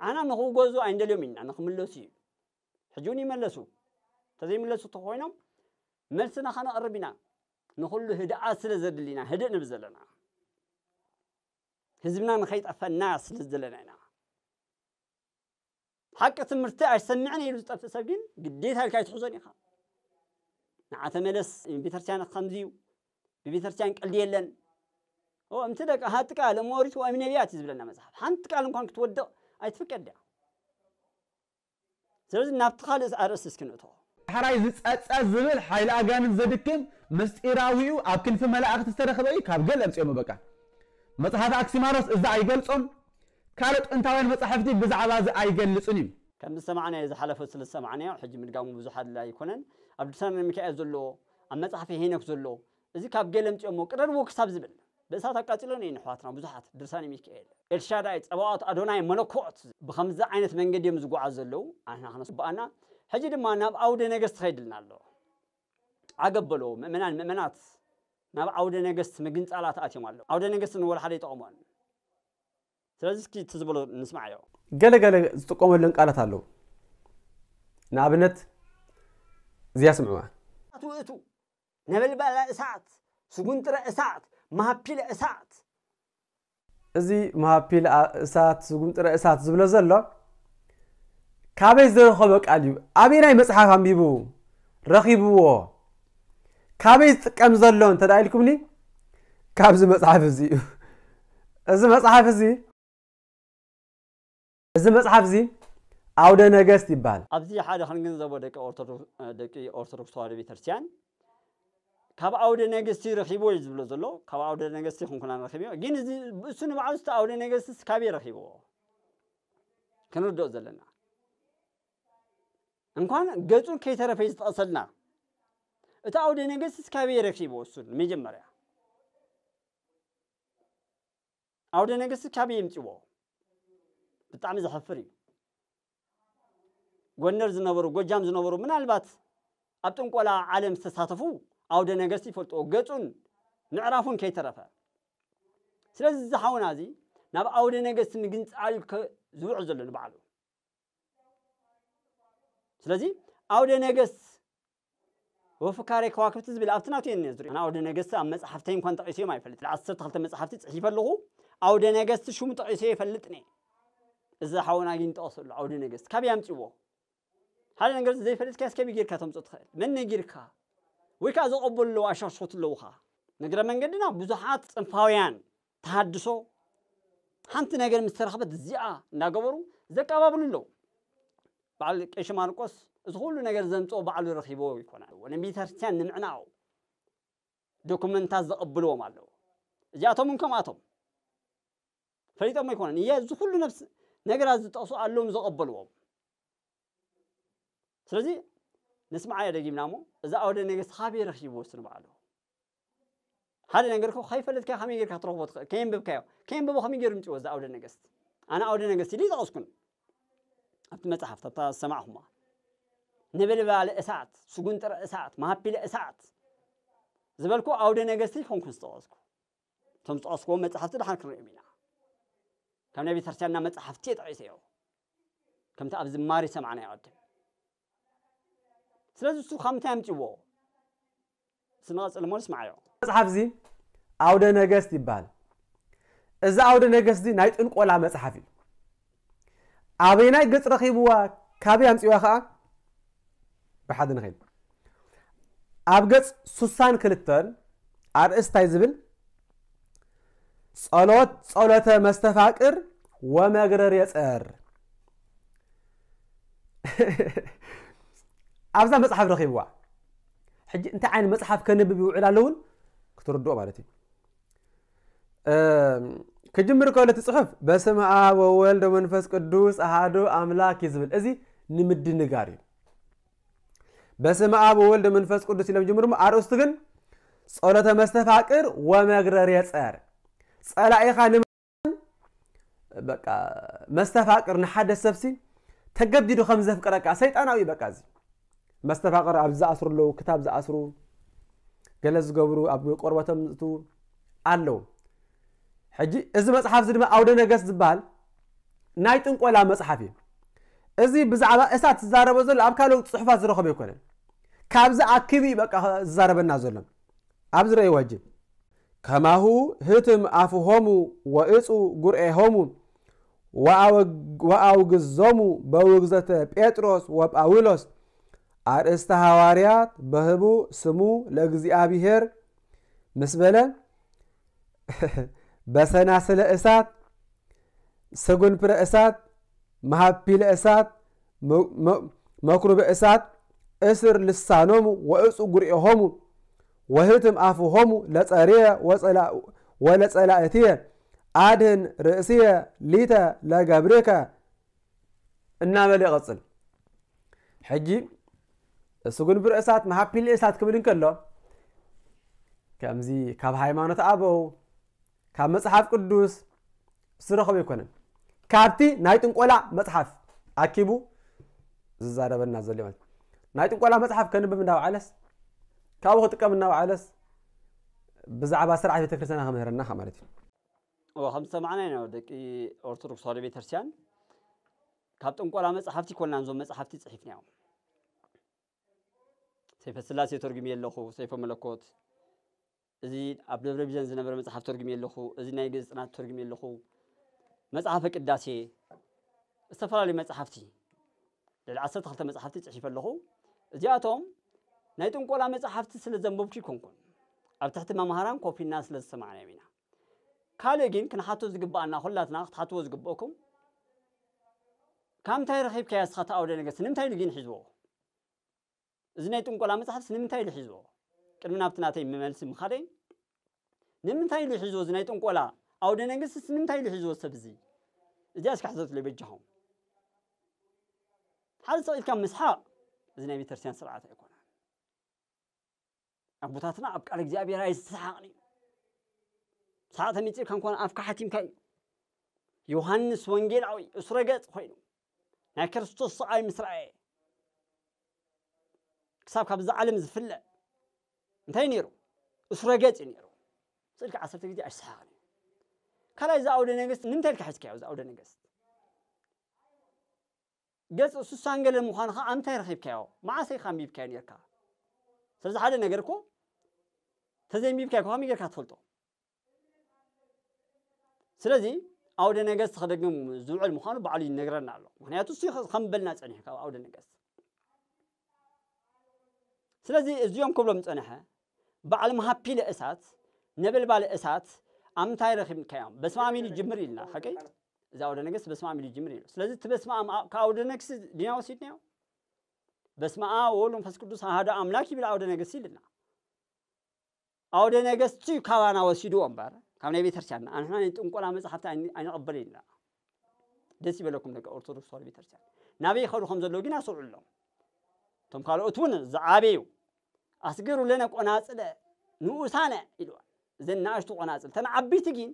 انا نخو قوزو عين دليو مين انا نخو ملوسي حجوني ملسو تزي ملسو تخوينو ملسنا خانا قربنا نخو اللو هدا آسل زدلينا هدا نبزلنا هزبنا نخيط أفنا آسل زدلنا انا حكا تمرتاع سمعني يلو تطفل سابقين قديت هالكاي تحوزوني خا نعا تملس بيترتان خمزيو بيترتان قلدي لن وأنت لك هاتك على موريت وأمين يبيات يزبل لنا مزحف هانت قال إنكم تودع أي تفكر ده سرز النفط خالص أرسس كنوتو حراي زت أت أزبل حيل أجان زدكم مست إراويو أبكن في ملا أخت سر خبري كاب جل أمس يوم بكا مت هذا أكسي مارس إذا عيجل صن كارت أنت وين مت حفدي بزعل هذا عيجل صنيم كم سمعنا إذا حلف وصل سمعنا وحج من قام بزحد لا يكونن عبد سنة مكأزلو أم مت حفي هنا كزلو إذا كاب جل أمس يوم بكا رموك سب ብእሳት ኣቃፂሎን እዩ ንኣሕዋትና ብዙሓት ድርሳን ሚካኤል ኤልሻዳይ ፀባዋት ኣዶናይ መለኮት ብከምዚ ዓይነት መንገዲ እዮም ዝጓዓዝ ዘለው ኣና ክነስበኣና ሕጂ ድማ ናብ ኣውደ ነገስቲ ከይድልና ኣሎ ዓገበሎ ምእመናን ምእመናት ናብ ዓውደ ነገስቲ ምግንፃላ ተኣትዮም ኣለዉ ዓውደ ነገስቲ ንወላ ሓደ ይጠቕሞን ስለዚ እስኪ እቲ ዝበሎ ንስማዕ እዮ ገለገለ ዝጥቀመለን ቃላት ኣለዉ ንኣብነት እዚያ ስምዕዋ እቱ ነበልባላ እሳት ስጉንጥረ እሳት መሃፒል እሳት እዚ መሃፒል እሳት ጉምጥረ እሳት ዝብሎ ዘሎ ካበይ ዝረኸቦ ቃል እዩ ኣበይ ናይ መፅሓፍ ኣንቢቡ ረኺብዎ ካበይ ዝጥቀም ዘሎ እንተዳ ኢልኩምኒ ካብዚ መፅሓፍ እዚ እዩ እዚ መፅሓፍ እዚ እዚ መፅሓፍ እዚ ኣውደ ነገስት ይበሃል ኣብዚ ሓደ ክንግንዘቦ ደቂ ኦርቶዶክስ ተዋህዶ ቤተክርስትያን ካብ ኣውደ ነገስቲ ረኪቦ እዩ ዝብሎ ዘሎ ካብ ኣውደ ነገስቲ ኩንኩና ክንኩና እዮ ግን እዚ እሱ ንባዕሉ ዝቲ ኣውደ ነገስቲ ካበይ ረኪብዎ ክንርድኦ ዘለና እንኳን ገፁ ከይተረፈ ዝጠቐሰልና እቲ ኣውደ ነገስቲ ካበይ ረኪብዎ እሱ መጀመርያ ኣውደ ነገስቲ ካበይ የምፅዎ ብጣዕሚ ዘሕፍር እዩ ጎነር ዝነበሩ ጎጃም ዝነበሩ ምናልባት ኣብ ጥንቆላ ዓለም ዝተሳተፉ ኣውደ ነገስቲ ይፈልጦ ገፁን ምዕራፉን ከይተረፈ ስለዚ ዝሓውና እዚ ናብ ኣውደ ነገስቲ ምግንፃል ዝውዕል ዘሎ ንባዕሉ ስለዚ ኣውደ ነገስት ወፍካሬ ከዋክብቲ ዝብል ኣብቲ ናቱ እየኒ ዝሪኦ ኣውደ ነገስቲ ኣብ መፅሓፍተይ እንኳን ጠቂሶዮም ኣይፈልጥ ንዓሰርተ ክልተ መፅሓፍቲ ፅሒፈ ኣለኹ ኣውደ ነገስቲ ሽሙ ጠቂሶ የፈልጥ ነ እዛ ሓውና ግን ጠቐሰሉ ኣውደ ነገስቲ ካብ ያምፅዎ ሓደ ነገር ዘይፈልጥካስ ከመይ ጌርካ ተምፆ ትኽእል መነ ጌርካ ወይ ከዓ ዝቐበሉ ዘቐበሉ ኣለዉ ኣሻሽቱ ነገረ ነግረ መንገድና ብዙሓት ፅንፋውያን ተሃድሶ ሓንቲ ነገር ምስ ተረኸበት እዚኣ እናገበሩ ዘቀባብሉ ኣለዉ በዓል ቀሺ ማርቆስ እዚ ኩሉ ነገር ዘምፅኦ ባዕሉ ረኪቦ ይኮነ ንቤተክርስትያን ንምዕናው ዶኩመንታት ዘቐብልዎም ኣለዉ እዚኣቶም ከምኣቶም ፈሊጦም ኣይኮነን እየ እዚ ኩሉ ነፍሲ ነገራት ዝጠቕሱ ኣለዎም ዘቐበልዎም ስለዚ ደጊምና ሞ እዛ ኣውደ ነገስት ሃበይ ረኪብዎ ስንብ በዓሉ ሓደ ነገር ኮ ከይፈለጥካ ከመይ ጌርካ ክትረኽቦ ትኽእል ከየንብብካዮ ከየንብቦ ከመይ ገይሩ ምፅዎ እዛ ኣውደ ነገስት ኣነ ኣውደ ነገስቲ ኢሉ ይጠቐስኩን ኣብቲ መፅሓፍ ኣብታ ዝሰማዕኹማ ንብልባለ እሳት ስጉንጥረ እሳት ማሃፒለ እሳት ዝበልኩ ኣውደ ነገስቲ ኮንኩን ዝጠቐስኩ እቶም ዝጠቐስክዎም መፅሓፍቲ ድሓን ክንሪኦም ኢና ካብ ናይ ቤተክርስትያንና መፅሓፍቲ የጠቂሰ እዮም ከምቲ ኣብ ዝማሪ ሰማዕና ይቐድም ስለዚ እሱ ካብ ምንታይ ኣምፂዎ ስንቐፅል ሞ ስማዓዮ መፅሓፍ እዚ ኣውደ ነገስት ይበሃል እዚ ኣውደ ነገስት እዚ ናይ ጥንቆላ መፅሓፍ እዩ ኣበይናይ ገፅ ረኺብዋ ካበይ ኣምፂዋ ከዓ ብሓደ ንኸይድ ኣብ ገፅ 62 ኣርእስታይ ዝብል ጸሎት ጸሎተ መስተፋቅር ወመግረር የፀር ኣብዛ መፅሓፍ ረኺብዋ ሕጂ እንታይ ዓይነት መፅሓፍ ከነብብ ይውዕል ኣለውን ክትርድኦ ማለት እዩ ክጅምር ከሎ እቲ ፅሑፍ በስም ኣብ ወወልድ መንፈስ ቅዱስ ኣሃዶ ኣምላክ እዩ ዝብል እዚ ንምድንጋር እዩ በስም ኣብ ወወልድ መንፈስ ቅዱስ ኢሎም ጅምር ኣርእስቱ ግን ፀሎተ መስተፋቅር ወመግረር የፀር ፀላኢኻ ንምን መስተፋቅር ንሓደ ሰብሲ ተገዲዱ ከም ዘፍቅረካ ሰይጣናዊ እዩ በቃ እዚ መስተፋቐሪ ኣብ ዝኣስሩ ኣለው ክታብ ዝኣስሩ ገለ ዝገብሩ ኣብ ቆርበቶም ዝእቱ ኣለው ሕጂ እዚ መፅሓፍ እዚ ድማ ኣውደ ነገስ ዝበሃል ናይ ጥንቆላ መፅሓፍ እዩ እዚ ብዛዕባ እሳት ዝዛረበ ዘሎ ኣብ ካልኦት ፅሑፋት ዝረኸበ ኣይኮነን ካብዚ ኣክቢ እዩ በቃ ዝዛረበና ዘሎ ኣብዚ ዝረአይዎ ሕጂ ከማሁ ህትም ኣፍሆሙ ወእፁ ጉርኤሆሙ ወኣውግዞሙ በውግዘተ ጴጥሮስ ወጳውሎስ አርእስተ ሐዋርያት በህቡ ስሙ ለእግዚአብሔር ምስ በለ በሰናስለ እሳት ፍረ እሳት መሃፒለ እሳት መክሩበ እሳት እስር ልሳኖሙ ወእፁ ጉርኤሆሙ ወህትም አፍሆሙ ለጸርየ ወለጸላእትየ አድህን ርእስየ ሊተ ለገብሬከ እናመለ ይቐፅል ሕጂ እሱ ግን ብርእሳት መሃፒል እሳት ክብል እንከሎ ከምዚ ካብ ሃይማኖት ኣበው ካብ መፅሓፍ ቅዱስ ዝረኸቡ ኣይኮነን ካብቲ ናይ ጥንቆላ መፅሓፍ ኣኪቡ ዝዛረበና ዘሎ ማለት ናይ ጥንቆላ መፅሓፍ ከንብብ እናባዓለስ ካብኡ ክጥቀም እናባዓለስ ብዛዕባ ስርዓት ቤተክርስትያና ከምህረና ከ ማለት እዩ ከም ዝሰማዕናይ ናብ ደቂ ኦርቶዶክስ ተዋህዶ ቤተክርስትያን ካብ ጥንቆላ መፅሓፍቲ ኮልና ዞም መፅሓፍቲ ፅሒፍና ዮም سيف السلاسي ترجم يلخو سيف الملكوت زي عبد الربيجان زنبر مصحف ترجم يلخو زي نايجز أنا ترجم يلخو مصحفك الداسي استفر لي مصحفتي للعصر تخلت مصحفتي تعيش فلخو جاتهم نايتون كل مصحفتي سل زنبوبكي كونكون أبتحت ما مهران كوفي الناس لسمعنا منا كالجين كن حاتو زجبا أنا خلاتنا حاتو زجبوكم كم تاي رخيب كياس خطأ أولين قصة نم تاي لجين حجبوه እዚ ናይ ጥንቆላ መፅሓፍ ስንምንታይ ኢሉ ሒዝዎ ቅድሚ ናብቲ ናተይ መመልሲ ምካደ ንምንታይ ኢሉ ሒዝዎ እዚ ናይ ጥንቆላ ኣውደ ስንምንታይ ኢሉ ሒዝዎ ሰብ እዚ እዚኣ ስካሕዘት በጃኹም ሓደ ሰቂልካ ምስሓቅ እዚ ናይ ቤተክርስትያን ስርዓት ኣይኮነ ኣቦታትና ኣብ ቃል እግዚኣብሔር ኣይዝተሰሓቕን እዩ ሰዓ መፂርካ እንኳን ኣፍካ ሓቲምካ እዩ ዮሃንስ ወንጌላዊ እሱ ገፅ ኮይኑ ናይ ክርስቶስ ሰቃይ ምስ ረኣየ ክሳብ ካብዚ ዓለም ዝፍለጥ እንታይ ነይሩ እሱ ረገፅ ነይሩ ስእልካ ዓሰርተ ግዜ ኣይስሓቕን እዩ ካልኣይ ኣውደ ነገስት ንምንታይ ኢልካ ሒዝካዮ ኣውደ ነገስት ገፅ እሱ ሳንገለ ምዃንካ ኣብ ምንታይ ረኺብካዮ ካ ንቢብካዮ ነርካ ስለዚ ሓደ ነገር እኮ ተዘይሚብካዮ ከመይ ጌርካ ትፈልጦ ስለዚ ኣውደ ነገስቲ ክደግም ዝውዕል ምኳኑ በዕሉ ይነግረና ኣሎ ምክንያቱ እሱ ከም በልና ፀኒሑ ካብ ኣውደ ነገስቲ ስለዚ እዚኦም ክብሎም ፀንሐ በዓል መሃፒ እሳት ነበልባለ እሳት ኣብ ምንታይ ረኺብካዮም ኢሉ ጅምር ኢልና ሓቀይ እዚ ኣውደ ነገስ በስመ ኢሉ ጅምር ኢሉ ስለዚ እቲ በስመ ካብ ኣውደ ነገስ ድና ወሲድናዮ በስመ ወሉ ወወልድ መንፈስ ቅዱስ ኣሃዶ ኣምላክ ይብል ኣውደ ነገስ ኢልና ኣውደ ነገስቲ ካባና ወሲድዎ እምበር ካብ ናይ ቤተክርስትያን ኣንሕና ናይ ጥንቆላ መፅሓፍቲ ኣይንቐበል ኢልና ደስ ይበለኩም ደቂ ኦርቶዶክስ ተዋህዶ ቤተክርስትያን ናበይ ይኸዱ ከም ዘለዉ ግን ኣሎም እቶም ካልኦቱን ዝዓበዩ ኣስገሩ ለነ ቆናፅለ ንኡሳነ ኢልዋ እዘን ንኣሽቱ ቆናፅል ተን ዓበይቲ ግን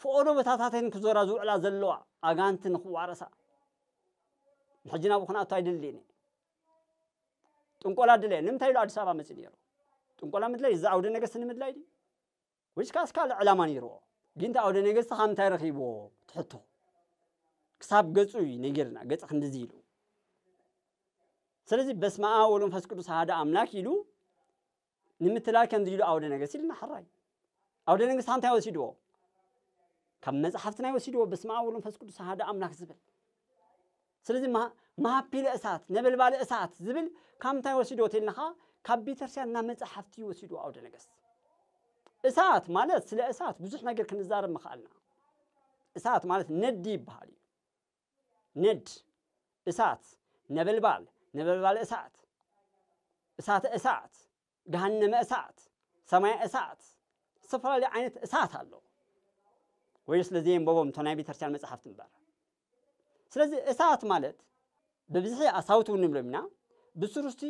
ፍኦዶ በታታተን ክዞራ ዝውዕላ ዘለዋ ኣጋንቲ ንክዋረሳ ንሕጂ ናብኡ ክነኣቱ ኣይደልየኒ ጥንቆላ ድለየ ንምንታይ ኢሉ ኣዲስ ኣበባ መፅ ነይሩ ጥንቆላ ምድላይ እዚ ዓውደ ነገስቲ ንምድላይ ድ ወይስ ካስ ካልእ ዕላማ ነይርዎ ግን እቲ ዓውደ ነገስቲ ካብ ምንታይ ረኪብዎ ትሕቶ ክሳብ ገፁ እዩ ነጊርና ገፅ ክንዲዚ ኢሉ ስለዚህ በስመ አብ ወመንፈስ ቅዱስ አሐዱ አምላክ ይሉ ንምትላል ከምዚ ኢሉ አውደ ነገስ ኢልና ሓራይ አውደ ነገስት እንታይ ወሲድዎ ካብ መፅሓፍትና ይወሲድዎ በስመ አብ ወመንፈስ ቅዱስ አሐዱ አምላክ ዝብል ስለዚ ማሃፒለ እሳት ነበልባለ እሳት ዝብል ካብ ምንታይ ወሲድዎ እንተኢልና ካብ ቤተክርስትያን ናብ መፅሓፍቲ ይወሲድዎ አውደ ነገስት እሳት ማለት ስለ እሳት ብዙሕ ነገር ክንዛረብ ምኽኣልና እሳት ማለት ነዲ ይበሃል እዩ ነድ እሳት ነበልባል ነበልባል እሳት፣ እሳተ እሳት፣ ገሃነመ እሳት፣ ሰማይ እሳት፣ ዝተፈላለዩ ዓይነት እሳት አለው ወይ ስለዚህም ቦቦም ቶ ናይ ቤተክርስቲያን መፅሓፍት እምበር ስለዚ እሳት ማለት ብብዝሒ ኣሳውት እውን ንብሎም ኢና ብስሩስቲ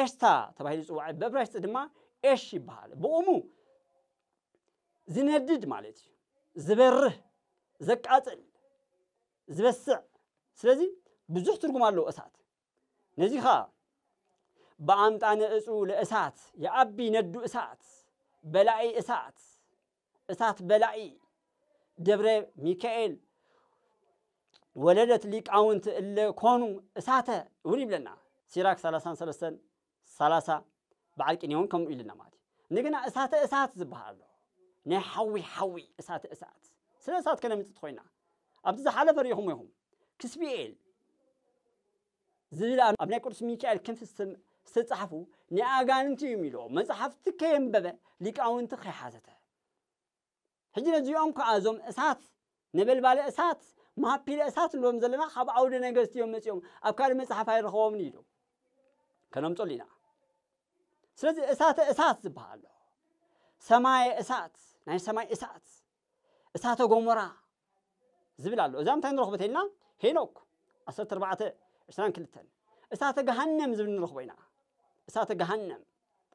ኤሽታ ተባሂሉ ይፅዋዕ ብዕብራይስጢ ድማ ኤሽ ይበሃል ብእሙ ዝነድድ ማለት እዩ ዝበርህ ዘቃፅል ዝበስዕ ስለዚ ብዙሕ ትርጉም ኣለዎ እሳት ነዚህ ኸ በአምጣነ እጹ ለእሳት የአቢ ነዱ እሳት በላዒ እሳት እሳት በላዒ ደብረ ሚካኤል ወለደት ሊቃውንት እለ ኮኑ እሳተ እውን ይብለና ሲራክ 33 30 በዓል ቅኔውን ከምኡ ኢልና ማለት እዩ እንደገና እሳተ እሳት ዝበሃል ናይ ሓዊ ሓዊ እሳተ እሳት ስለ እሳት ከነምፅት ኮይና ኣብቲ ዝሓለፈ ሪኢኹም ይኹም ክስቢኤል زيلا أبناء كورس ميشيل كنف السم ستصحفو ني أغان انتو يميلو كيم تكيم ليك أو انتو خي حازته هجي نجي أمكو إسات نبل بالي إسات ما بيل إسات اللوم زلنا خاب عودة نغستي يوم نسيوم أبكار مزحف هاي رخوام نيلو كنام تولينا سلزي إسات إسات بحالو سماي إسات ناي سماي إسات أساته غمرا زبلا لو زام تاين رخبتين لا هينوك أسر عشران كلتن اساته جهنم زبن نرخبينا اساته جهنم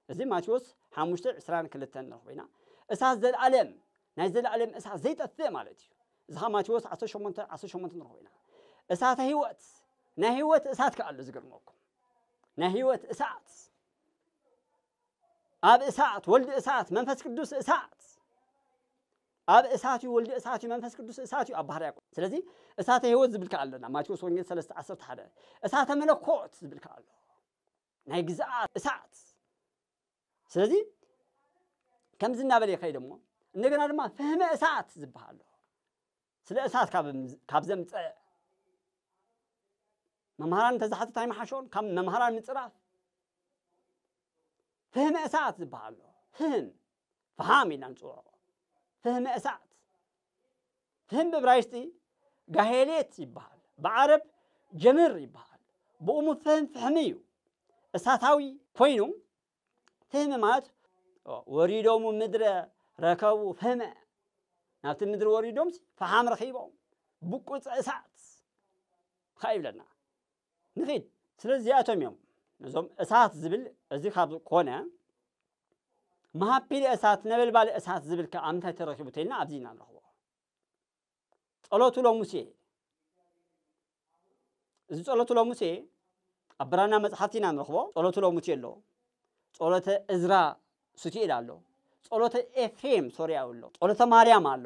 زي ما تشوف حاموشت عشران كلتن نرخبينا اسات زل علم نازل علم اسات زيت الثي مالتي زها ما تشوس عصو شومنت عصو شومنت نرخبينا اساته هيوت نهيوت اسات كعل زغرموكم نهيوت اسات اب اسات ولد اسات منفس قدوس اسات አብ እሳትዩ ወልዲ እሳትዩ መንፈስ ቅዱስ እሳትዩ ኣብ ባህር ያቆ ስለዚ እሳተ ህይወት ዝብልካ ኣለና ማቴዎስ ወንጌል 311 እሳተ መለኮት ዝብል ዝብልካ ኣሎ ናይ ግዝኣት እሳት ስለዚ ከምዚ እናበለ ይኸይ ደሞ እንደገና ድማ ፍህመ እሳት ዝበሃል ኣሎ ስለ እሳት ካብ ዘምፀአ መምሃራን ተዛሓትት ኣይመሓሾን ካብ መምሃራን ምፅራፍ ፍህመ እሳት ዝበሃል ኣሎ ፍህም ፍሃም ኢልና ንፅውዖ ፍህመ እሳት ፍህም ብዕብራይስጢ ጋሄሌት ይበሃል፣ ብዓረብ ጀምር ይበሃል። ብኡሙ ፍህም ፍሕሚ እዩ እሳታዊ ኮይኑ ፍህሚ ማለት ወሪዶሙ ምድረ ረከቡ ፍህመ ናብቲ ምድሪ ወሪዶም ፈሓም ረኺቦም ብቁፅ እሳት ካ ይብለና ንኽድ ስለዚኣቶም እዮም እዞም እሳት ዝብል እዚ ካብ ኮነ መሃፒል እሳት ነበልባል እሳት ዝብል ከዓ ምንታይ ተረኪቡ ተይልና ኣብዚ ኢና ንረኽቦ ሎ ሙሴ እዚ ሎ ሙሴ ኣብ ብራና መፅሓፍቲ ኢና ንረኽቦ ሎ ሙሴ ኣሎ ጸሎተ እዝራ ሱቲኤል ኣሎ ጸሎተ ኤፍሬም ሶርያ ኣሎ ጸሎተ ማርያም ኣሎ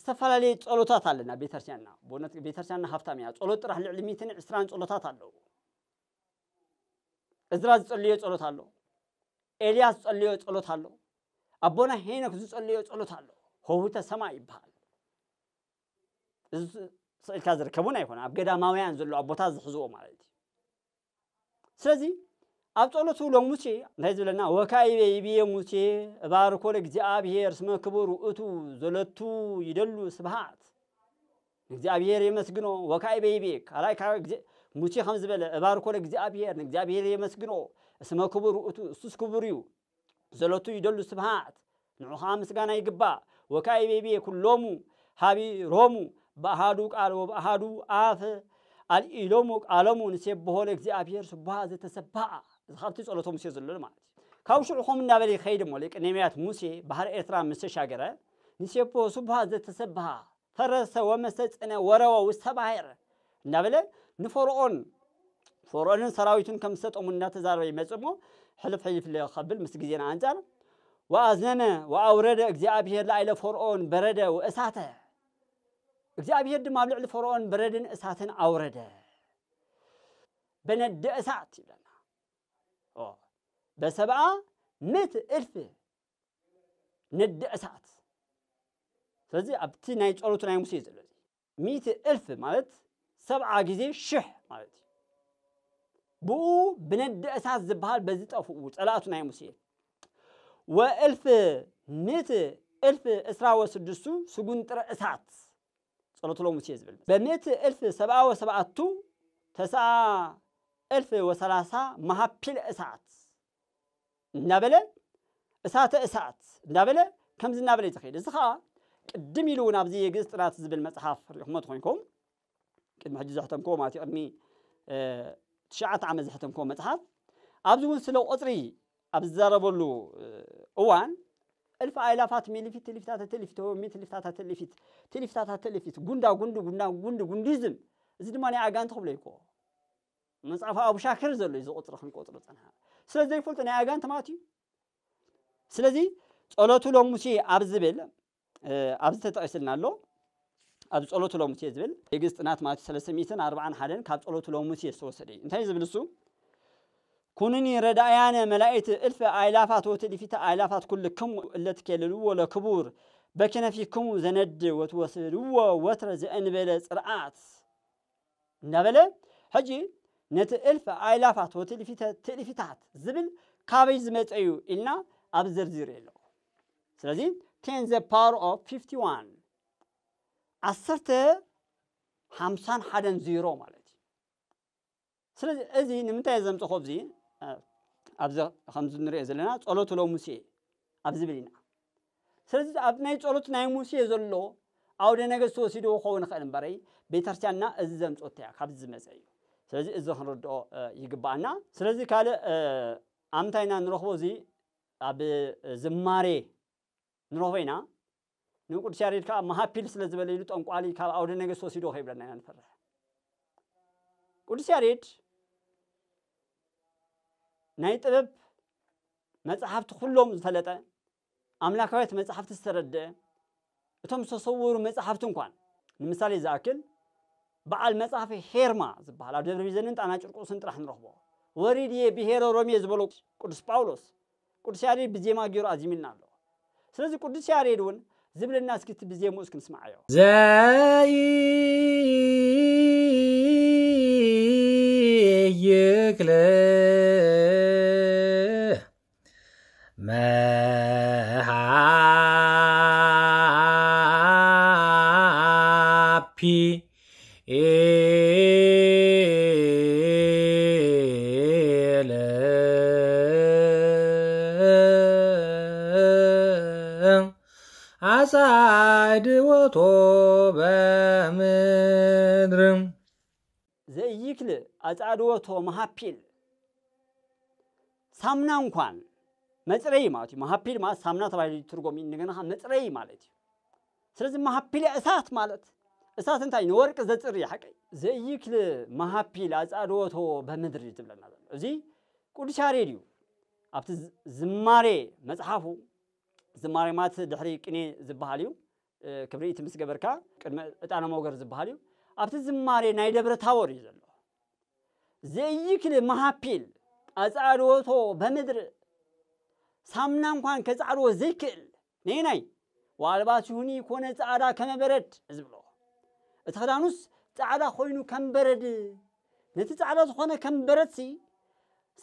ዝተፈላለየ ጸሎታት ኣለና ቤተክርስትያንና ብእውነት ቤተክርስትያንና ሃፍታም እያ ጸሎት ጥራሕ ልዕሊ ሚትን ዕስራን ጸሎታት ኣለዉ እዝራ ዝጸልዮ ጸሎት ኣሎ ኤልያስ ጸልዮ ጸሎት አለው። አቦና ሄኖክ ዝጸልዮ ጸሎት አለው። ሆሁ ሰማይ ይበሃል እዚ ስእልካ ዝርከቡን ኣይኮነ ኣብ ገዳማውያን ዘሎ ኣቦታት ዝሕዝዎ ማለት እዩ ስለዚ ኣብ ጸሎቱ ሙሴ እንታይ ዝብለና ወካይበ ይብየ ሙሴ እባርኮ ለእግዚኣብሔር ስመ ክቡር ውእቱ ዘለቱ ይደሉ ስብሃት ንእግዚኣብሔር የመስግኖ ወካይበ ይብየ ካልኣይ ሙሴ ከም ዝበለ እባርኮ ለእግዚኣብሔር ንእግዚኣብሔር የመስግኖ እስመ ክቡር ውእቱ እሱስ ክቡር እዩ ዘለቱ ይደሉ ስብሃት ንዑ ከዓ ምስጋና ይግባእ ወካይ ቤቤ ኩሎሙ ሃቢሮሙ በኣሃዱ ቃል ወበኣሃዱ ኣፈ ኣልኢሎሙ ቃሎሙ ንሴብሖ ለእግዚኣብሔር ስቡሃ ዘተሰባእ እዚ ካብቲ ፀሎቶ ሙሴ ዘሎ ማለት እዩ ካብ ሽዑኹም እናበለ ይኸይድ እሞ ቀነምያት ሙሴ ባህር ኤርትራ ምስ ተሻገረ ንሴብሖ ስቡሃ ዘተሰብሃ ፈረሰ ወመሰፅነ ወረወ ውስተ ባሕር እናበለ ንፈርዖን فرعون سراويتون كم ستوم النات زاروي مزمو حلف حيف لي خبل مسجدين عنزل وأزنن وأورد أجزاء بهير لعيل فرعون بردة وإساته أجزاء بهير دم عبد الفرعون بردة إساته أورد بند إسات لنا أوه بسبعة مت ألف ند إسات فزي أبتي نيج أروتنا يوم سيزل ميت ألف مالت سبعة جزي شح مالت ብኡ ብነዲ እሳት ዝበሃል በዚ ጠፍኡ ፀላእቱ ናይ ሙሴ ወእልፍ ምእቲ እልፍ እስራ ወስድስቱ ስጉን ጥረ እሳት ጸሎትሎ ሙሴ ዝብል በምእቲ እልፍ ሰብኣ ወሰብኣቱ ተስዓ እልፍ ወሰላሳ መሃፒል እሳት እናበለ እሳተ እሳት እናበለ ከምዚ እናበለ ይተኸይድ እዚ ከዓ ቅድም ኢሉ እውን ኣብዚ የግዝ ጥናት ዝብል መፅሓፍ ሪኢኹሞ ትኮንኩም ቅድሚ ሕጂ ዘሕተምክዎ ማለት እዩ ቅድሚ ትሽዓተ ዓመት ዝሕተምክዎ መፅሓፍ ኣብዚ እውን ስለ ቁፅሪ ኣብ ዝዛረበሉ እዋን እልፍ ኣይላፋት ሚሊፊት ትልፊታት ተልፊት ወሚ ትልፊታት ተልፊት ትልፊታት ተልፊት ጉንዳ ጉንዲ ጉንዳ ጉንዲ ጉንዲዝም እዚ ድማ ናይ ኣጋንቲ ክብሎ ይኮ መፅሓፍ ኣቡሻክር ዘሎ እዩ ዝቁፅሪ ክንቆፅሮ ፅንሓ ስለ ዘይፈልጡ ናይ ኣጋንቲ ማለት እዩ ስለዚ ፀሎቱ ሎም ሙሴ ኣብ ዝብል ኣብዚ ተጠቂስልና ኣሎ أب صلوة لهم تيز بل يجلس نات ما تسلسميتن أربعان حدن كاب صلوة لهم تيز توصلي أنت يز بلسو كونني ردايان ملائكة ألف آلافات وتلفت آلافات كل كم التي كللوا ولا كبور بكنا في كم زند وتوصلوا وترز أن بلس رعات نبلة هجي نت ألف آلافات وتلفت تلفتات زبل كابي زمت أيو إلنا أبزر زيريلو سلازين 10 the power of 51 ዓሰርተ ሓምሳን ሓደን ዜሮ ማለት እዩ ስለዚ እዚ ንምንታይ ዘምፅኾ ዚ ኣብዚ ከምዚ ንሪኦ ዘለና ፀሎቱ ሎ ሙሴ ኣብ ዝብል ኢና ስለዚ ኣብ ናይ ፀሎት ናይ ሙሴ ዘሎ ኣውደ ነገስ ተወሲዶ ክኸውን ይኽእል እምበረይ ቤተክርስትያንና እዚ ዘምፆታ እያ ካብዚ ዝመፀ እዩ ስለዚ እዚ ክንርድኦ ይግባአና ስለዚ ካልእ ኣብ ምንታይ ኢና ንረኽቦ እዚ ኣብ ዝማሬ ንረኽቦ ኢና ንቅዱስ ያሬድ ከዓ መሃፒል ስለዝበለ ኢሉ ጠንቋሊ ካብ ኣውደ ነገስት ወሲዶ ከይብለና ኢና ንፈርሕ ቅዱስ ያሬድ ናይ ጥበብ መፅሓፍቲ ኩሎም ዝፈለጠ ኣምላካዊት መፅሓፍቲ ዝተረድአ እቶም ዝተሰውሩ መፅሓፍቲ እንኳን ንምሳሌ ዝኣክል በዓል መፅሓፊ ሄርማ ዝበሃል ኣብ ደብረ ቢዘንን ጣና ጭርቁስን ጥራሕ ንረኽቦ ወሪድየ ብሄረ ሮሜ ዝበሎ ቅዱስ ጳውሎስ ቅዱስ ያሬድ ብዜማ ገይሩ ኣዚሚልና ኣሎ ስለዚ ቅዱስ ያሬድ እውን زبل الناس كنت بزي موسك نسمعها زايك አጻድወቶ መሀፒል ሳምና እንኳን መጽረይ ማለት እዩ መሃፒል ማለት ሳምና ተባሂሉ ትርጎም እንደገና መጽረይ ማለት እዩ ስለዚ መሃፒል እሳት ማለት እሳት እንታይ ንወርቂ ዘፅርይ ሓቀይ ዘእይክል መሃፒል ኣፃድወቶ በምድሪ እዩ ዝብለና ዘሎ እዚ ቅዱስ ያሬድ እዩ ኣብቲ ዝማሬ መፅሓፉ ዝማሬ ማለት ድሕሪ ቅኔ ዝበሃል እዩ ክብሪ እቲ ምስ ገበርካ ቅድሚ ዕጣነ መውገር ዝበሃል እዩ ኣብቲ ዝማሬ ናይ ደብረ ታቦር እዩ ዘሎ ዘይክል መሃፒል አጻርወቶ በምድር ሳምና እንኳን ከጻርወ ዘይክእል ነይ ዋልባት ይሁኒ ኮነ ፃዕዳ ከመበረድ ዝብሎ እቲ ክዳኑስ ፃዕዳ ኮይኑ ከም ነቲ ፃዕዳ ዝኾነ ከም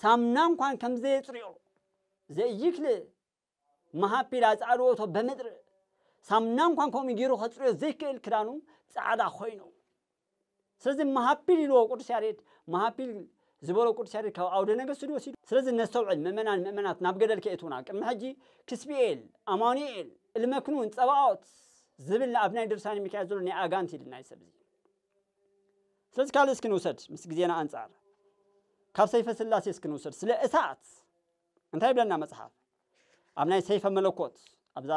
ሳምና እንኳን ከም ዘየፅርዮ ዘእይክል መሃፒል ኣፃርወቶ በምድር ሳምና እንኳን ከምኡ ገይሩ ከፅርዮ ዘይክእል ክዳኑ ፃዕዳ ኮይኑ ስለዚ መሃፒል ኢልዎ ቅዱስ ያሬድ መሃፒል ዝበሎ ቅዱስ ያሬድ ካብ ኣውደ ነገስቱ ወሲዱ ስለዚ ነስተውዕል ምእመናን ምእመናት ናብ ገደል ከየትውና ቅድሚ ሕጂ ክስቢኤል ኣማኑኤል እልመክኑን ፀባዖት ዝብል ኣብ ናይ ድርሳኒ ሚካኤል ዘሎ ናይ ኣጋንቲ ኢልና ይሰብ እዚ ስለዚ ካልእ እስኪ ንውሰድ ምስ ግዜና ኣንጻር ካብ ሰይፈ ስላሴ እስኪ ንውሰድ ስለ እሳት እንታይ ይብለና መፅሓፍ ኣብ ናይ ሰይፈ መለኮት ኣብዛ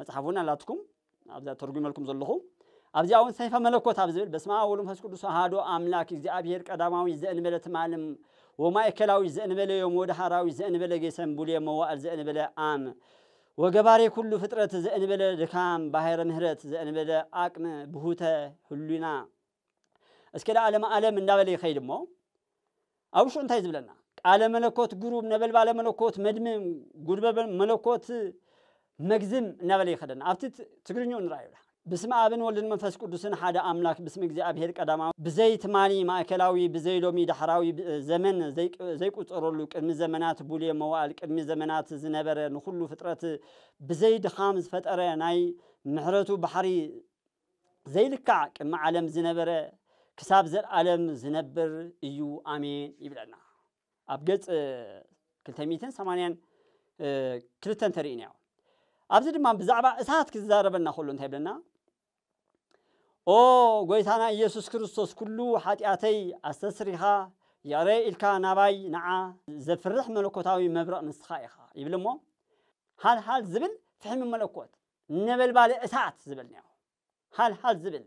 መፅሓፍ እውን ኣላትኩም ኣብዛ ተርጉመልኩም ኣብዚ አሁን ሰይፈ መለኮት ኣብ ዝብል በስማ አብ ወወልድ ቅዱስ አሐዱ አምላክ እግዚአብሔር ቀዳማዊ ዘእንበለ ትማልም ወማእከላዊ ዘእንበለ ዮም ወዳሕራዊ ዘእንበለ ጌሰን ጌሰንቡል መዋእል ዘእንበለ አም ወገባሬ ኩሉ ፍጥረት ዘእንበለ ድካም ባሕረ ምህረት ዘእንበለ አቅመ ብሁተ ህሉና እስከ ለዓለም ዓለም እንዳበለ ይኸይድ እሞ ኣብ ውሽዑ እንታይ ዝብለና ቃለ መለኮት ጉሩብ ነበልባለ መለኮት መድምም ጉድበበ መለኮት መግዝም እናበለ ይኸደና ኣብቲ ትግርኛኡ ንርአዩላ بسم آبین ولدن من فسق دوسن حدا أملاك بسم اگزی آبیه کدام بزیت مالی ما کلاوی بزیلومی دحراوی زمان زیک زیک ات ارلوک ام زمانات بولی موالک ام زمانات زنبره نخلو فترت بزید خامز فتره نی محرتو بحری زیلک کع ام عالم زنبره کساب زر عالم زنبر ایو آمین ایبلنا آبگذ کل تمیتن سامانیان کرتن ترینیم. آبزدی من بزعبه اسات کس زاربن نخلو نتبلنا ኦ ጎይታና ኢየሱስ ክርስቶስ ኩሉ ሓጢኣተይ ኣስተስሪኻ ይቕረ ኢልካ ናባይ ንዓ ዘፍርሕ መለኮታዊ መብረቕ ንስኻ ኢኻ ይብል እሞ ሃልሃል ዝብል ፍሕሚ መለኮት ነበልባለ እሳት ዝብል ኒሆ ሃልሃል ዝብል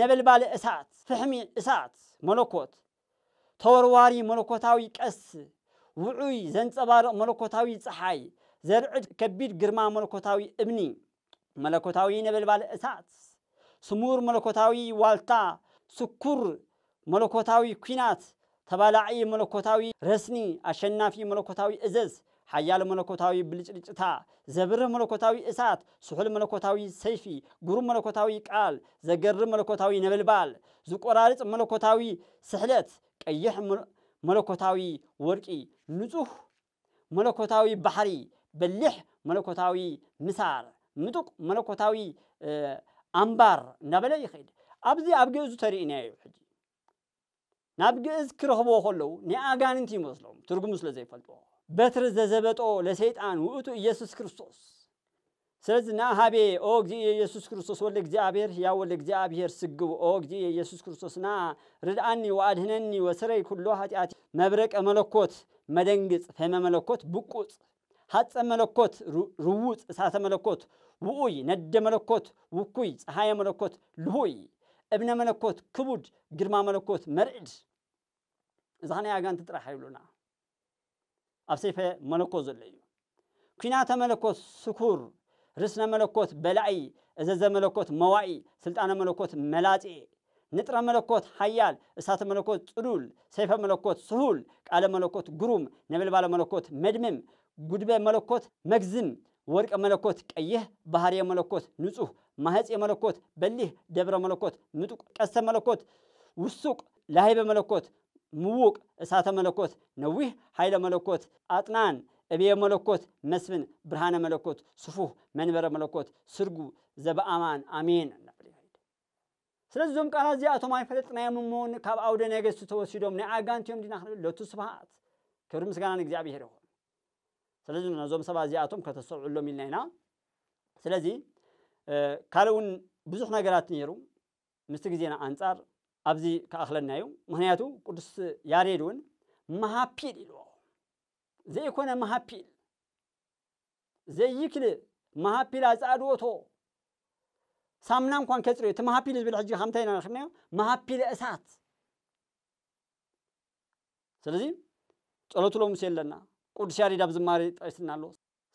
ነበልባለ እሳት ፍሕሚ እሳት መለኮት ተወርዋሪ መለኮታዊ ቀስ ውዑይ ዘንፀባርቕ መለኮታዊ ፀሓይ ዘርዕድ ከቢድ ግርማ መለኮታዊ እብኒ መለኮታዊ ነበልባለ እሳት ስሙር መለኮታዊ ዋልታ፣ ስኩር መለኮታዊ ኩናት፣ ተባላዒ መለኮታዊ ረስኒ፣ አሸናፊ መለኮታዊ እዘዝ፣ ሓያል መለኮታዊ ብልጭልጭታ፣ ዘብርህ መለኮታዊ እሳት፣ ስሑል መለኮታዊ ሰይፊ፣ ጉሩብ መለኮታዊ ቃል፣ ዘገር መለኮታዊ ነበልባል፣ ዝቆራርፅ መለኮታዊ ስሕለት፣ ቀይሕ መለኮታዊ ወርቂ፣ ንጹህ መለኮታዊ ባሕሪ፣ በሊሕ መለኮታዊ ምሳር፣ ምጡቅ መለኮታዊ ኣምባር እናበለ ይኸይድ ኣብዚ ኣብ ግእዙ ተርእና እዩ ሕጂ ናብ ግእዝ ክረኽብዎ ከለዉ ናይ ኣጋንንቲ ይመስሎም ትርጉሙ ስለ ዘይፈልጥዎ በትሪ ዘዘበጦ ለሰይጣን ውእቱ ኢየሱስ ክርስቶስ ስለዚ ንሃቤ ኦ እግዚእ የሱስ ክርስቶስ ወለ እግዚኣብሔር ያ ወለ እግዚኣብሔር ስግብ ኦ እግዚእ ክርስቶስ ና ርድኣኒ ወኣድህነኒ ወሰረይ ኩሎ ሃጢኣት መብረቀ መለኮት መደንግፅ ፈመ መለኮት ብቁፅ ሃፀ መለኮት ርውፅ እሳተ መለኮት ውዑይ ነደ መለኮት ውኩይ ፀሐየ መለኮት ልሁይ እብነ መለኮት ክቡድ ግርማ መለኮት መርዕድ እዛ ናይ ኣጋንት ጥራሕ ይብሉና ኣብ ሰይፈ መለኮት ዘሎ እዩ ኩናተ መለኮት ስኩር ርስነ መለኮት በላዒ እዘዘ መለኮት መዋኢ ስልጣነ መለኮት መላጼ ንጥረ መለኮት ሓያል እሳተ መለኮት ፅሉል ሰይፈ መለኮት ስሁል ቃለ መለኮት ግሩም ነበልባለ መለኮት መድምም ጉድበ መለኮት መግዝም ወርቅ መለኮት ቀይህ ባህር መለኮት ንጹህ ማህጽ መለኮት በሊህ ደብረ መለኮት ምጡቅ ቀስተ መለኮት ውሱቅ ላይበ መለኮት ምውቅ እሳተ መለኮት ነዊህ ኃይለ መለኮት አጥናን እብየ መለኮት መስፍን ብርሃነ መለኮት ስፉህ መንበረ መለኮት ስርጉ ዘበአማን አሜን። ስለዚህ ዞም ቃላት እዚኣ እቶም ኣይፈለጥና የምሞን ካብ ኣውደ ነገስቱ ተወሲዶም ናይ ኣጋንቲዮም ዲና ክንብል ለቱ ስብሃት ክብሪ ምስጋናን እግዚኣብሔር ይኹን። سلزي نزوم سبعة زياتهم كتسرع لهم إلينا سلزي كارون بزخنا جرات نيرو مستك زينا أنصار أبزي كأخلن نايو مهنياتو قدس ياريرون مهابيل لو زي يكون مهابيل زي يكل مهابيل أزعل وتو سامنام كون كتر يت مهابيل بيل عجيه خمتين أنا خمنا مهابيل أسات سلزي تلو تلو مسيل لنا ቅዱስ ያሬድ ኣብ ዝማሪ ጠቂስና ኣሎ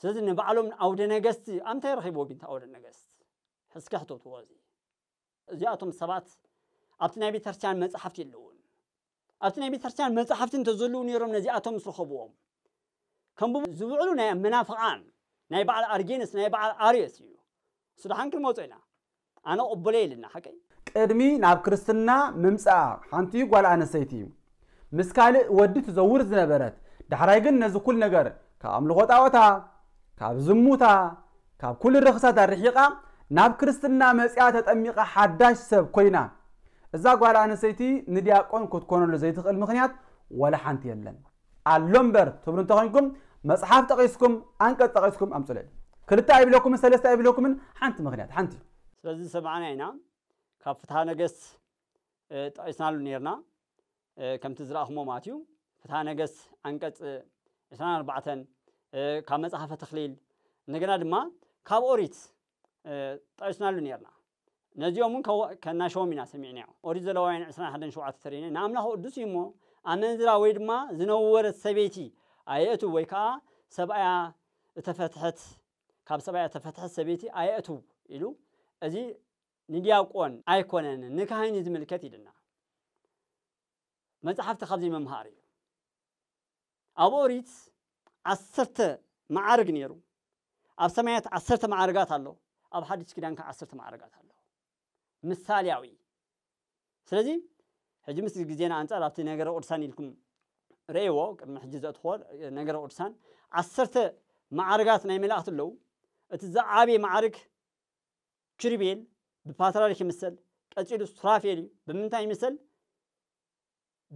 ስለዚ ንባዕሎም ኣውደ ነገስቲ ኣምንታይ ረኪቦ ግን ኣውደ ነገስቲ ሕዝካ ሕተትዎ እዚ እዚኣቶም ሰባት ኣብቲ ናይ ቤተክርስትያን መፅሓፍቲ የለውን ኣብቲ ናይ ቤተክርስትያን መፅሓፍቲ እንተዘልዉ ነይሮም ነዚኣቶም ዝረኸብዎም ከም ዝውዕሉ ናይ መናፍቓን ናይ በዓል ኣርጌንስ ናይ በዓል ኣርዮስ እዩ ድሓን ክንመፁ ኢና ኣነ ቕበሎ የለና ሓቀ ቅድሚ ናብ ክርስትና ምምፃእ ሓንቲ ጓል ኣነሰይቲ እዩ ምስ ካልእ ወዲ ትዘውር ዝነበረት دحراي جن نزو كل نجار زموتا تعوتها کل رخصت در الرحيقة ناب كريستنا مسيات أميقة حدش سب كوينا إذا قال أنا سيتي نديا كون كت كون لزيت المخنيات ولا حنت يلن اللمبر تبرون تخنكم مصحف تقيسكم أنك تقيسكم کل تعبیل کم يبلوكم تعبیل کم حنت مخنيات حنتی ስለዚ ሰምዓና ኢና ካብ ፍትሓ ነገስት ጠቂስናሉ نیرنا کم تزرع ማለት ماتیو ፍትሓ ነገስት ዓንቀፅ 24 ካብ መፅሓፈ ተኽሊል እንደገና ድማ ካብ ኦሪት ጠቂስናሉ ነርና ነዚኦም እውን ከናሸዎም ኢና ሰሚዕና ኦሪት ዘለዋውያን 21 7 ተርእና ንኣምላኽ ቅዱስ እዩ እሞ ኣመንዝራ ወይ ድማ ዝነወረት ሰበይቲ ኣየእቱ ወይ ከዓ ሰብኣያ እተፈትሐት ካብ ሰብኣያ እተፈትሐት ሰበይቲ ኣየእቱ ኢሉ እዚ ንዲያቆን ኣይኮነን ንካህን ዝምልከት ይድና መፅሓፍቲ ካብዚ መምሃር እዩ ኣብ ኦሪት ዓሰርተ መዓርግ ነይሩ ኣብ ሰማያት ዓሰርተ ማዕርጋት ኣሎ ኣብ ሓድሽ ኪዳን ከዓ ዓሰርተ ማዕርጋት ኣሎ ምሳልያዊ ስለዚ ሕጂ ምስ ግዜና ኣንፃር ኣብቲ ነገረ ቅዱሳን ኢልኩም ርእይዎ ቅድሚ ሕጂ ዘእትዎ ነገረ ቅዱሳን ዓሰርተ ማዕርጋት ናይ መላእክቲ ኣለዉ እቲ ዝዓበየ ማዕርግ ኪሩቤል ብፓትራርክ ይምሰል ቀፂሉ ሱራፌል እዩ ብምንታይ ይምሰል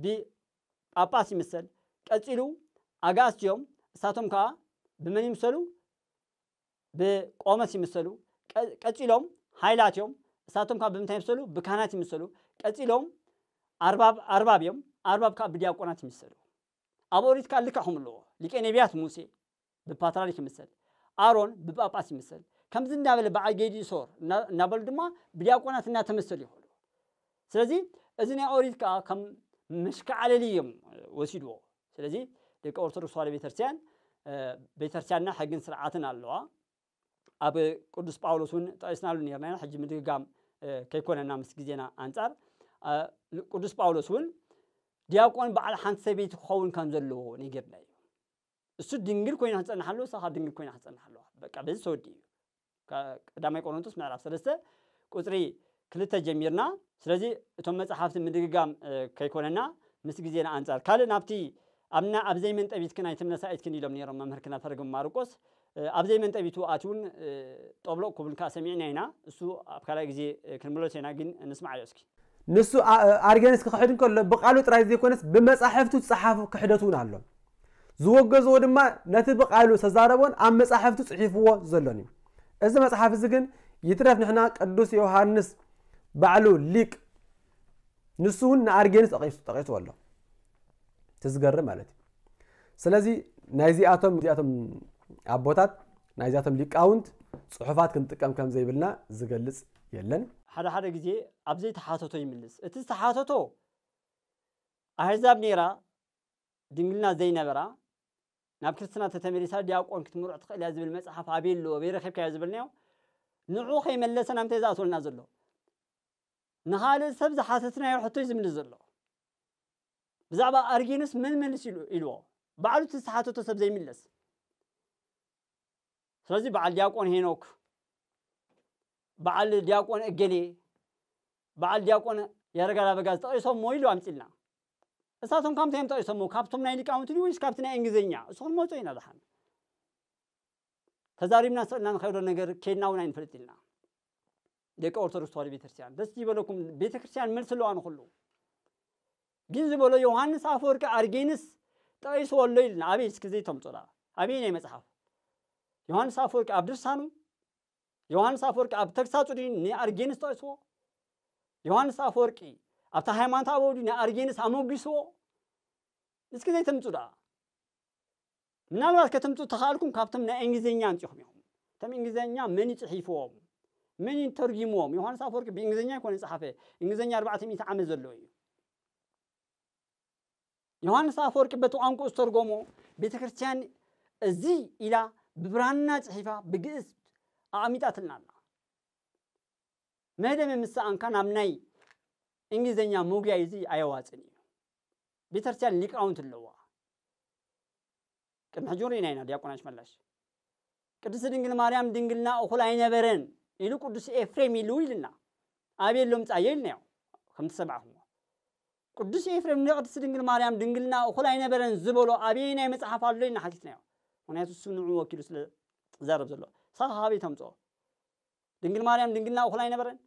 ብጳጳስ ይምሰል ቀፂሉ አጋስዮም እሳቶም ከዓ ብምን ይምሰሉ ብቆመት ይምሰሉ ቀፂሎም ሃይላት እዮም እሳቶም ከዓ ብምንታይ ይምሰሉ ብካህናት ይምሰሉ ቀፂሎም ኣርባብ እዮም ኣርባብ ከዓ ብዲያቆናት ይምሰሉ ኣብ ኦሪት ከዓ ልክሖም ኣለዎ ሊቀ ነቢያት ሙሴ ብፓትራሪክ ይምሰል ኣሮን ብጳጳስ ይምሰል ከምዚ እናበለ በዓል ጌዲ ሶር እናበሉ ድማ ብዲያቆናት እናተመሰሉ ይኽእሉ ስለዚ እዚ ናይ ኦሪት ከዓ ከም መሽከዓለሊ እዮም ወሲድዎ ስለዚ ደቂ ኦርቶዶክስ ተዋህዶ ቤተክርስቲያን ቤተክርስቲያንና ሕግን ስርዓትን ኣለዋ ኣብ ቅዱስ ጳውሎስ እውን ጠቂስናሉ ነርና ኢና ሕጂ ምድግጋም ከይኮነና ምስ ግዜና ኣንጻር ቅዱስ ጳውሎስ እውን ዲያቆን በዓል ሓንቲ ሰበይቲ ክኸውን ከም ዘለዎ ነጊርና እዩ እሱ ድንግል ኮይና ክንፀንሓ ኣለዎ ሳኻ ድንግል ኮይና ክንፀንሓ ኣለዋ በቃ በዚ ተወዲ እዩ ቀዳማይ ቆሮንቶስ ምዕራፍ ሰለስተ ቁፅሪ ክልተ ጀሚርና ስለዚ እቶም መፅሓፍቲ ምድግጋም ከይኮነና ምስ ግዜና ኣንጻር ካልእ ናብቲ አምና ኣብዘይ መንጠቢት ክን ኣይትምነሳ ኣይትክን ኢሎም ነይሮም መምህርክና ማርቆስ ኣብዘይ መንጠቢቱ ኣትውን ጠብሎ ክቡልካ ሰሚዕና ኢና እሱ ኣብ ካልኣይ ግዜ ክንምለሶ ኢና ግን ንስማዕ ዮ እስኪ ንሱ ኣርጌንስ ክክሕድ ከሎ ብቃሉ ጥራይ ዘይኮነስ ብመፃሕፍቱ ዝፀሓፉ ክሕደት እውን ኣሎ ዝወገዝዎ ድማ ነቲ ብቃሉ ዝተዛረቦን ኣብ መፃሕፍቱ ፅሒፍዎ ዘሎን እዩ እዚ መፅሓፍ እዚ ግን ይትረፍ ንሕና ቅዱስ ዮሃንስ ባዕሉ ሊቅ ንሱ እውን ንኣርጌንስ ጠቂሱ ኣሎ ትዝገርም ማለት እዩ ስለዚ ናይዚኣቶም እዚኣቶም ኣቦታት ናይዚኣቶም ሊቃውንት ፅሑፋት ክንጥቀም ከም ዘይብልና ዝገልፅ የለን ሓደ ሓደ ግዜ ኣብ ዘይተሓተቶ ይምልስ እቲ ዝተሓተቶ ኣህዛብ ነራ ድንግልና ዘይነበራ ናብ ክርስትና ተተመሪሳ ዲያቆን ክትምርዕ ትኽእል እያ ዝብል መፅሓፍ ኣበየ ኣለዎ በይ ዝብልናዮ ንዑ ከይመለሰ ናምንታይ ዝኣትወልና ዘሎ ንኻልእ ሰብ ዝሓተትናዮ ሕቶ እዩ ዝምልስ ዘሎ ብዛዕባ ኣርጊኖስ መን መልስ ኢልዎ ባዕሉ እቲ ሰብ ዘይምለስ ስለዚ በዓል ዲያቆን ሄኖክ በዓል ዲያቆን እገሌ በዓል ዲያቆን የረጋዳ በጋዝ ተቐይሶሞ ኢሉ ኣምፂልና እሳቶም ካብ እንታዮም ተቐይሶሞ ካብቶም ናይ ሊቃውንቲ ድ ወይስ ካብቲ ናይ እንግሊዝኛ እስኹን መፁ ኢና ዝሓን ተዛሪብና ስእልና ንኸይዶ ነገር ኬድና እውን ኣይንፈልጥ ኢልና ደቂ ኦርቶዶክስ ተዋህዶ ቤተክርስትያን ደስ ይበለኩም ቤተክርስትያን መልሲ ኣለዋ ንኩሉ ግን ዝበሎ ዮሃንስ ኣፈወርቂ ኣርጌንስ ጠቂስዎ ኣሎ ኢልና ኣበይ እስክዘይ ተምፅላ ኣበይ ናይ መፅሓፍ ዮሃንስ ኣፈወርቂ ኣብ ድርሳኑ ዮሃንስ ኣፈወርቂ ኣብ ተግሳፁ ድዩ ንኣርጌንስ ጠቂስዎ ዮሃንስ ኣፈወርቂ ኣብታ ሃይማኖት ኣበው ድዩ ንኣርጌንስ ኣመጊስዎ እስክዘይ ተምፁ ዳ ምናልባት ከተምፁ ተኻእልኩም ካብቶም ናይ እንግሊዝኛ ንፅኹም እዮም እቶም እንግሊዝኛ መን ይፅሒፍዎም መን ተርጊምዎም ዮሃንስ ኣፈወርቂ ብእንግሊዝኛ ይኮነ ፀሓፈ እንግሊዝኛ 400 ዓመት ዘለዎ እዩ ዮሐንስ አፈወርቅ በተቋንቋ ውስጥ ተርጎሞ ቤተ ክርስቲያን እዚህ ኢላ ብብራና ጽሒፋ ብግእዝ ኣቐሚጣትልናና መህደመ ምስኣንካ ናብ ናይ እንግሊዝኛ ሞጉያይ እዚ ኣየዋፅን እዩ ቤተ ክርስቲያን ሊቃውንቲ ኣለዋ ቅድሚ ሕጂ ርኢና ኢና ዲያቆናሽ መላሽ ቅዱስ ድንግል ማርያም ድንግልና እኹል ኣይነበረን ኢሉ ቅዱስ ኤፍሬም ኢሉ ኢልና ኣብየሎም ፃየ ኢልናዮ ከምቲ ሰምዓኹሞ ቅዱስ ኤፍሬም ንቅድስ ድንግል ማርያም ድንግልና እኩል ኣይነበረን ዝበሎ ዓብዪ ናይ መፅሓፍ ኣሎ ኢና ሓቲትናዮ ምክንያቱ እሱ ንዑ ወኪሉ ስለ ዛረብ ዘሎ ሳብ ሃበይ ተምፅኦ ድንግል ማርያም ድንግልና እኩል ኣይነበረን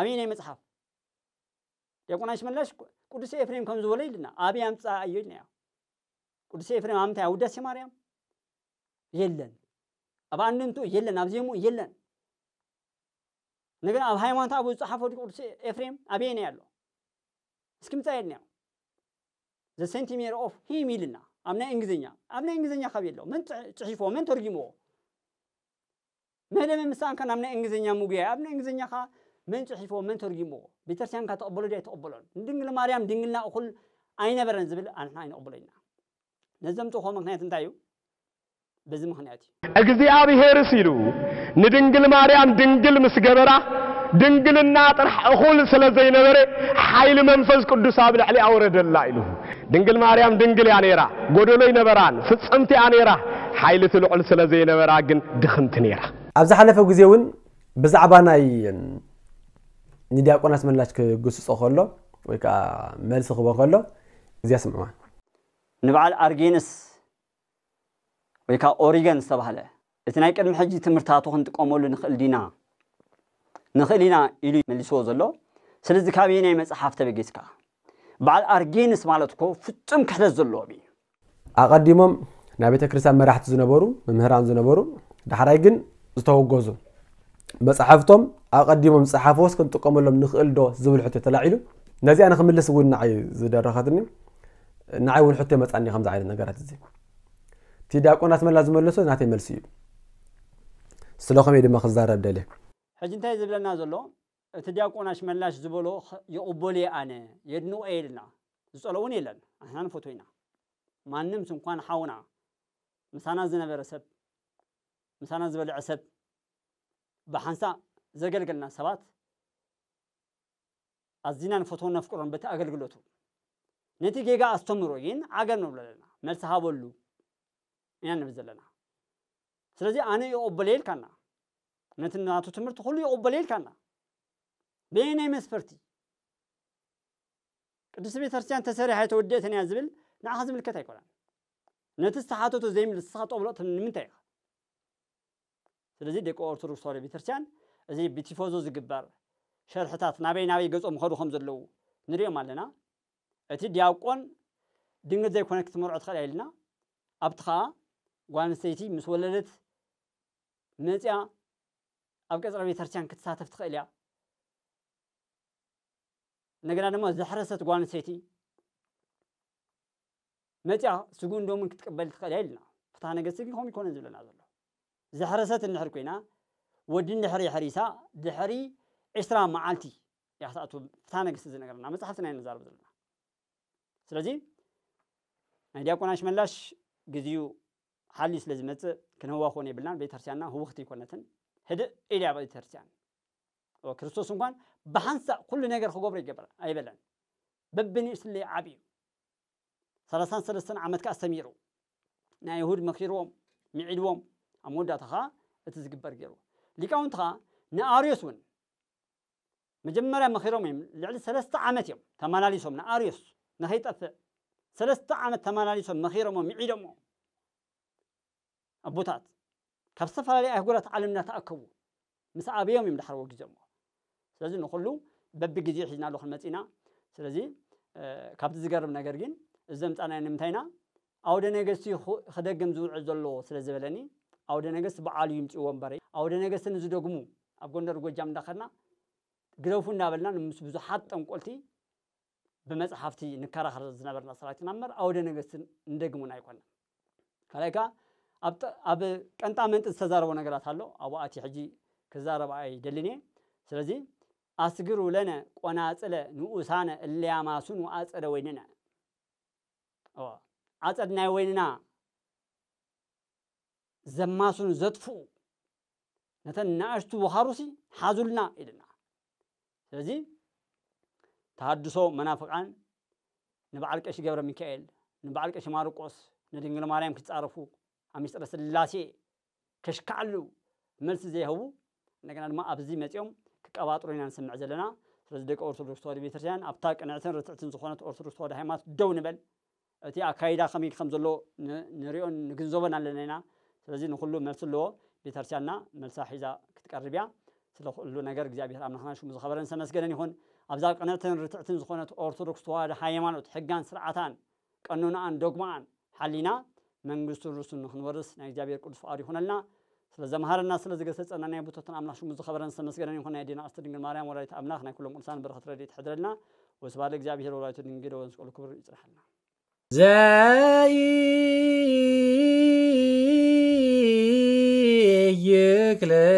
ዓብዪ ናይ መፅሓፍ ዲያቆና ሽመላሽ ቅዱስ ኤፍሬም ከም ዝበሎ ኢልና ኣብይ ኣምፃ እዮ ኢልናዮ ቅዱስ ኤፍሬም ኣብ ምንታይ ኣውዳሴ ማርያም የለን ኣብ አንድንቱ የለን ኣብ ዜሙ የለን ንግን ኣብ ሃይማኖት ኣብ ዝፀሓፈ ቅዱስ ኤፍሬም ኣብየ ነይ ኣሎ እስኪ ምፃ የልኒያ ዘ ሴንቲሜር ኦፍ ሂም ይልና ኣብ ናይ እንግሊዝኛ ኣብ ናይ እንግሊዝኛ ካብ የለው መን ፅሒፎ መን ተርጊምዎ መደመ ምስኣንካ ናብ ናይ እንግሊዝኛ ምጉያ ኣብ ናይ እንግሊዝኛ ኸ መን ፅሒፎ መን ተርጊምዎ ቤተክርስትያንካ ተቐበሎ ዶ ኣይተቐበሎን ንድንግል ማርያም ድንግልና እኩል ኣይነበረን ዝብል ኣንሕና ኣይንቐበሎ ኢና ነዞም ነዘምፅኾ ምክንያት እንታይ እዩ በዚ ምክንያት እዩ እግዚኣብሔርስ ኢሉ ንድንግል ማርያም ድንግል ምስ ገበራ ድንግልና ጥራሕ እኹል ስለ ዘይነበረ ሓይሊ መንፈስ ቅዱስ ኣብ ልዕሊ ኣውረደላ ኢሉ ድንግል ማርያም ድንግል እያ ነይራ ጎደሎ ይነበራን ፍፅምቲ እያ ነይራ ሓይሊ እቲ ልዑል ስለ ዘይነበራ ግን ድኽምቲ ነይራ ኣብ ዝሓለፈ ግዜ እውን ብዛዕባ ናይ ንዲያቆናት ምላሽ ክግስፆ ከሎ ወይ ከዓ መልሲ ክቦ ከሎ እዚያ ስምዕዋ ንበዓል ኣርጌንስ ወይ ከዓ ኦሪገን ዝተባህለ እቲ ናይ ቅድሚ ሕጂ ትምህርታቱ ክንጥቀመሉ ንኽእል ዲና ንኽእል ኢና ኢሉ መሊስዎ ዘሎ ስለዚ ካብ ናይ መፅሓፍ ተበጊስካ በዓል ኣርጌንስ ማለት ኮ ፍፁም ክሕደት ዘለዎም እዩ ኣቐዲሞም ናይ ቤተ ክርስትያን መራሕቲ ዝነበሩ ምምህራን ዝነበሩ ዳሕራይ ግን ዝተወገዙ መፅሓፍቶም ኣቐዲሞም ዝፀሓፈዎስ ክንጥቀመሎም ንኽእል ዶ ዝብል ሕቶ ተላዒሉ ነዚኣ ንክምልስ እውን ንዓይ ዝደረኸትኒ ንዓይ እውን ሕቶ መፃኒ ከምዚ ዓይነት ነገራት እዚ እቲ ዳቆናት መላ ዝመለሶ ናተይ መልሲ እዩ ስለ ከመይ ድማ ክዛረብ ደልየ ሕጂ እንታይ ዝብለና ዘሎ እቲ ዲያቆናሽ መላሽ ዝበሎ የቆበልየ ኣነ የድንቆ የልና ዝፀሎ እውን የለን ኣሕና ንፈቶ ኢና ማንም ስንኳን ሓውና ምሳና ዝነበረ ሰብ ምሳና ዝበልዐ ሰብ ብሓንሳ ዘገልገልና ሰባት ኣዝና ንፈቶ ነፍቅሮን በቲ ኣገልግሎቱ ነቲ ጌጋ ኣስተምሮ ግን ዓገር ንብሎ ኣለና መልሲ ሃበሉ ኢና ንብል ዘለና ስለዚ ኣነ የቆበልየ የልካና ነትን ናቱ ትምህርቲ ኩሉ ይቕበለልካና በየናይ መስፈርቲ ቅዱስ ቤተክርስትያን ተሰሪሐ የተወደእተን እያ ዝብል ንዓኻ ዝምልከት ኣይኮናን ነቲ ዝተሓተቶ ዘይምል ስኻ ጠብሎት ንምንታይ ኢኻ ስለዚ ደቂ ኦርቶዶክስ ተዋህዶ ቤተክርስትያን እዚ ብቲፎዞ ዝግበር ሸርሕታት ናበይ ናበይ ገጾም ከዱ ከም ዘለዉ ንሪኦም ኣለና እቲ ዲያቆን ድንገት ዘይኮነ ክትመርዖ ትኽእል ኣየልና ኣብቲ ኸዓ ጓል ኣንስተይቲ ምስ ወለደት መፅያ ኣብ ቀፅረ ቤተክርስትያን ክትሳተፍ ትኽእል እያ እንደገና ድማ ዘሕረሰት ጓል ኣንስተይቲ መፅያ ስጉን ዶምን ክትቅበል ትኽእል እያ ኢልና ፍትሓ ነገስቲ ግን ከምኡ ይኮነን ዝብለና ዘሎ ዘሕረሰት እንድሕር ኮይና ወዲ እንድሕሪ ሕሪሳ ድሕሪ 20 መዓልቲ እያ ክትኣቱ ፍትሓ ነገስቲ ዝነገርና መፅሓፍቲ ናይ ንዛርብ ዘለና ስለዚ ናይ ዲያቆናሽ መላሽ ግዜኡ ሓልዩ ስለ ዝመፅእ ክንህዋ ክንህዋኾን የብልናን ቤተክርስትያንና ህውክቲ ይኮነትን ህድእ ኢልያ ቤተክርስትያን ክርስቶስ እንኳን ብሓንሳእ ኩሉ ነገር ክገብሮ ይገብር ኣይበለን በብንእስለይ ዓብዩ ሰላሳን ሰለስተን ዓመት ከዓ ሰሚሩ ናይ ይሁድ መኪርዎም ሚዒድዎም ኣብ መወዳእታ ከዓ እቲ ዝግበር ገይሩ ሊቃውንቲ ከዓ ንኣርዮስ እውን መጀመርያ መኺሮም እዮም ልዕሊ ሰለስተ ዓመት እዮም ተመላሊሶም ንኣርዮስ ንኸይጠፍእ ሰለስተ ዓመት ተመላሊሶም መኺሮሞ ሚዒዶሞ ኣቦታት ካብ ዝተፈላለየ ኣህጉራት ዓለም እናተኣከቡ ምስ ኣብዮም እዮም ዳሓርዎ ግዜ እሞ ስለዚ ንኩሉ በቢ ግዜ በቢግዜ ሒዝናሉ ክንመፂና ስለዚ ካብቲ ዝገርብ ነገር ግን እዚ ዘምፃናዮ ንምንታይና ኣውደ ነገስቲ ክደግም ዝውዕል ዘለዎ ስለ ዝበለኒ ኣውደ ነገስቲ በዓሉ ይምፅዎ እምበረ ኣውደ ነገስቲ ንዝደግሙ ኣብ ጎንደር ጎጃም እንዳኸድና ግደፉ እናበልና ንምስ ብዙሓት ጠንቆልቲ ብመፅሓፍቲ ንከራኸር ዝነበርና ሰራዊትና እምበር ኣውደ ነገስቲ ንደግሙን ኣይኮነን ካልኣይ ከዓ ኣብ ቀንጣ መንጢ ዝተዛረቦ ነገራት ኣሎ ኣብኡ ኣትየ ሕጂ ክዛረባ ኣይደልን እየ ስለዚ ኣስግሩ ለነ ቆናፅለ ንኡሳነ እለያማሱን ወኣፀደ ወይንነ ዓፀድ ናይ ወይንና ዘማሱን ዘጥፍኡ ነተን ናእሽቱ ወሃሩሲ ሓዙልና ኢልና ስለዚ ተሃድሶ መናፍቃን ንበዓል ቀሺ ገብረ ሚካኤል ንበዓል ቀሺ ማርቆስ ንድንግል ማርያም ክትፃረፉ ኣብ ምስጢረ ስላሴ ከሽካዕሉ መልሲ ዘይህቡ እንደገና ድማ ኣብዚ መፂኦም ክቀባጥሩ ኢና ንስምዕ ዘለና ስለዚ ደቂ ኦርቶዶክስ ተዋህዶ ቤተክርስትያን ኣብታ ቅንዕትን ርትዕትን ዝኾነት ኦርቶዶክስ ተዋህዶ ሃይማኖት ደው ንበል እቲ ኣካይዳ ከመይ ከም ዘሎ ንሪኦን ንግንዘቦን ኣለና ኢና ስለዚ ንኩሉ መልሲ ኣለዎ ቤተክርስትያንና መልሳ ሒዛ ክትቀርብ እያ ስለ ነገር እግዚኣብሔር ኣምላኽና ሽሙ ዝኸበረን ሰመስገነን ይኹን ኣብዛ ቅንዕትን ርትዕትን ዝኾነት ኦርቶዶክስ ተዋህዶ ሃይማኖት ሕጋን ስርዓታን ቀኖናኣን ዶግማኣን ሓሊና መንግስቱን ርሱን ንክንወርስ ናይ እግዚኣብሔር ቅዱስ ፍቃድ ይኹነልና ስለዚ መሃረና ስለ ዝገሰፀና ናይ ቦታትን ኣምላኽ ሽሙ ዝኸበረን ዝተመስገነን ይኹን ናይ ዴና ኣስተ ድንግል ማርያም ወላዲት ኣምላኽ ናይ ኩሎም ቅዱሳን በረኸት ረድኤት ትሕድረልና ወስባለ እግዚኣብሔር ወላዲቱ ድንግል ወንስቀሉ ክብሪ ይፅናሐልና ዘይ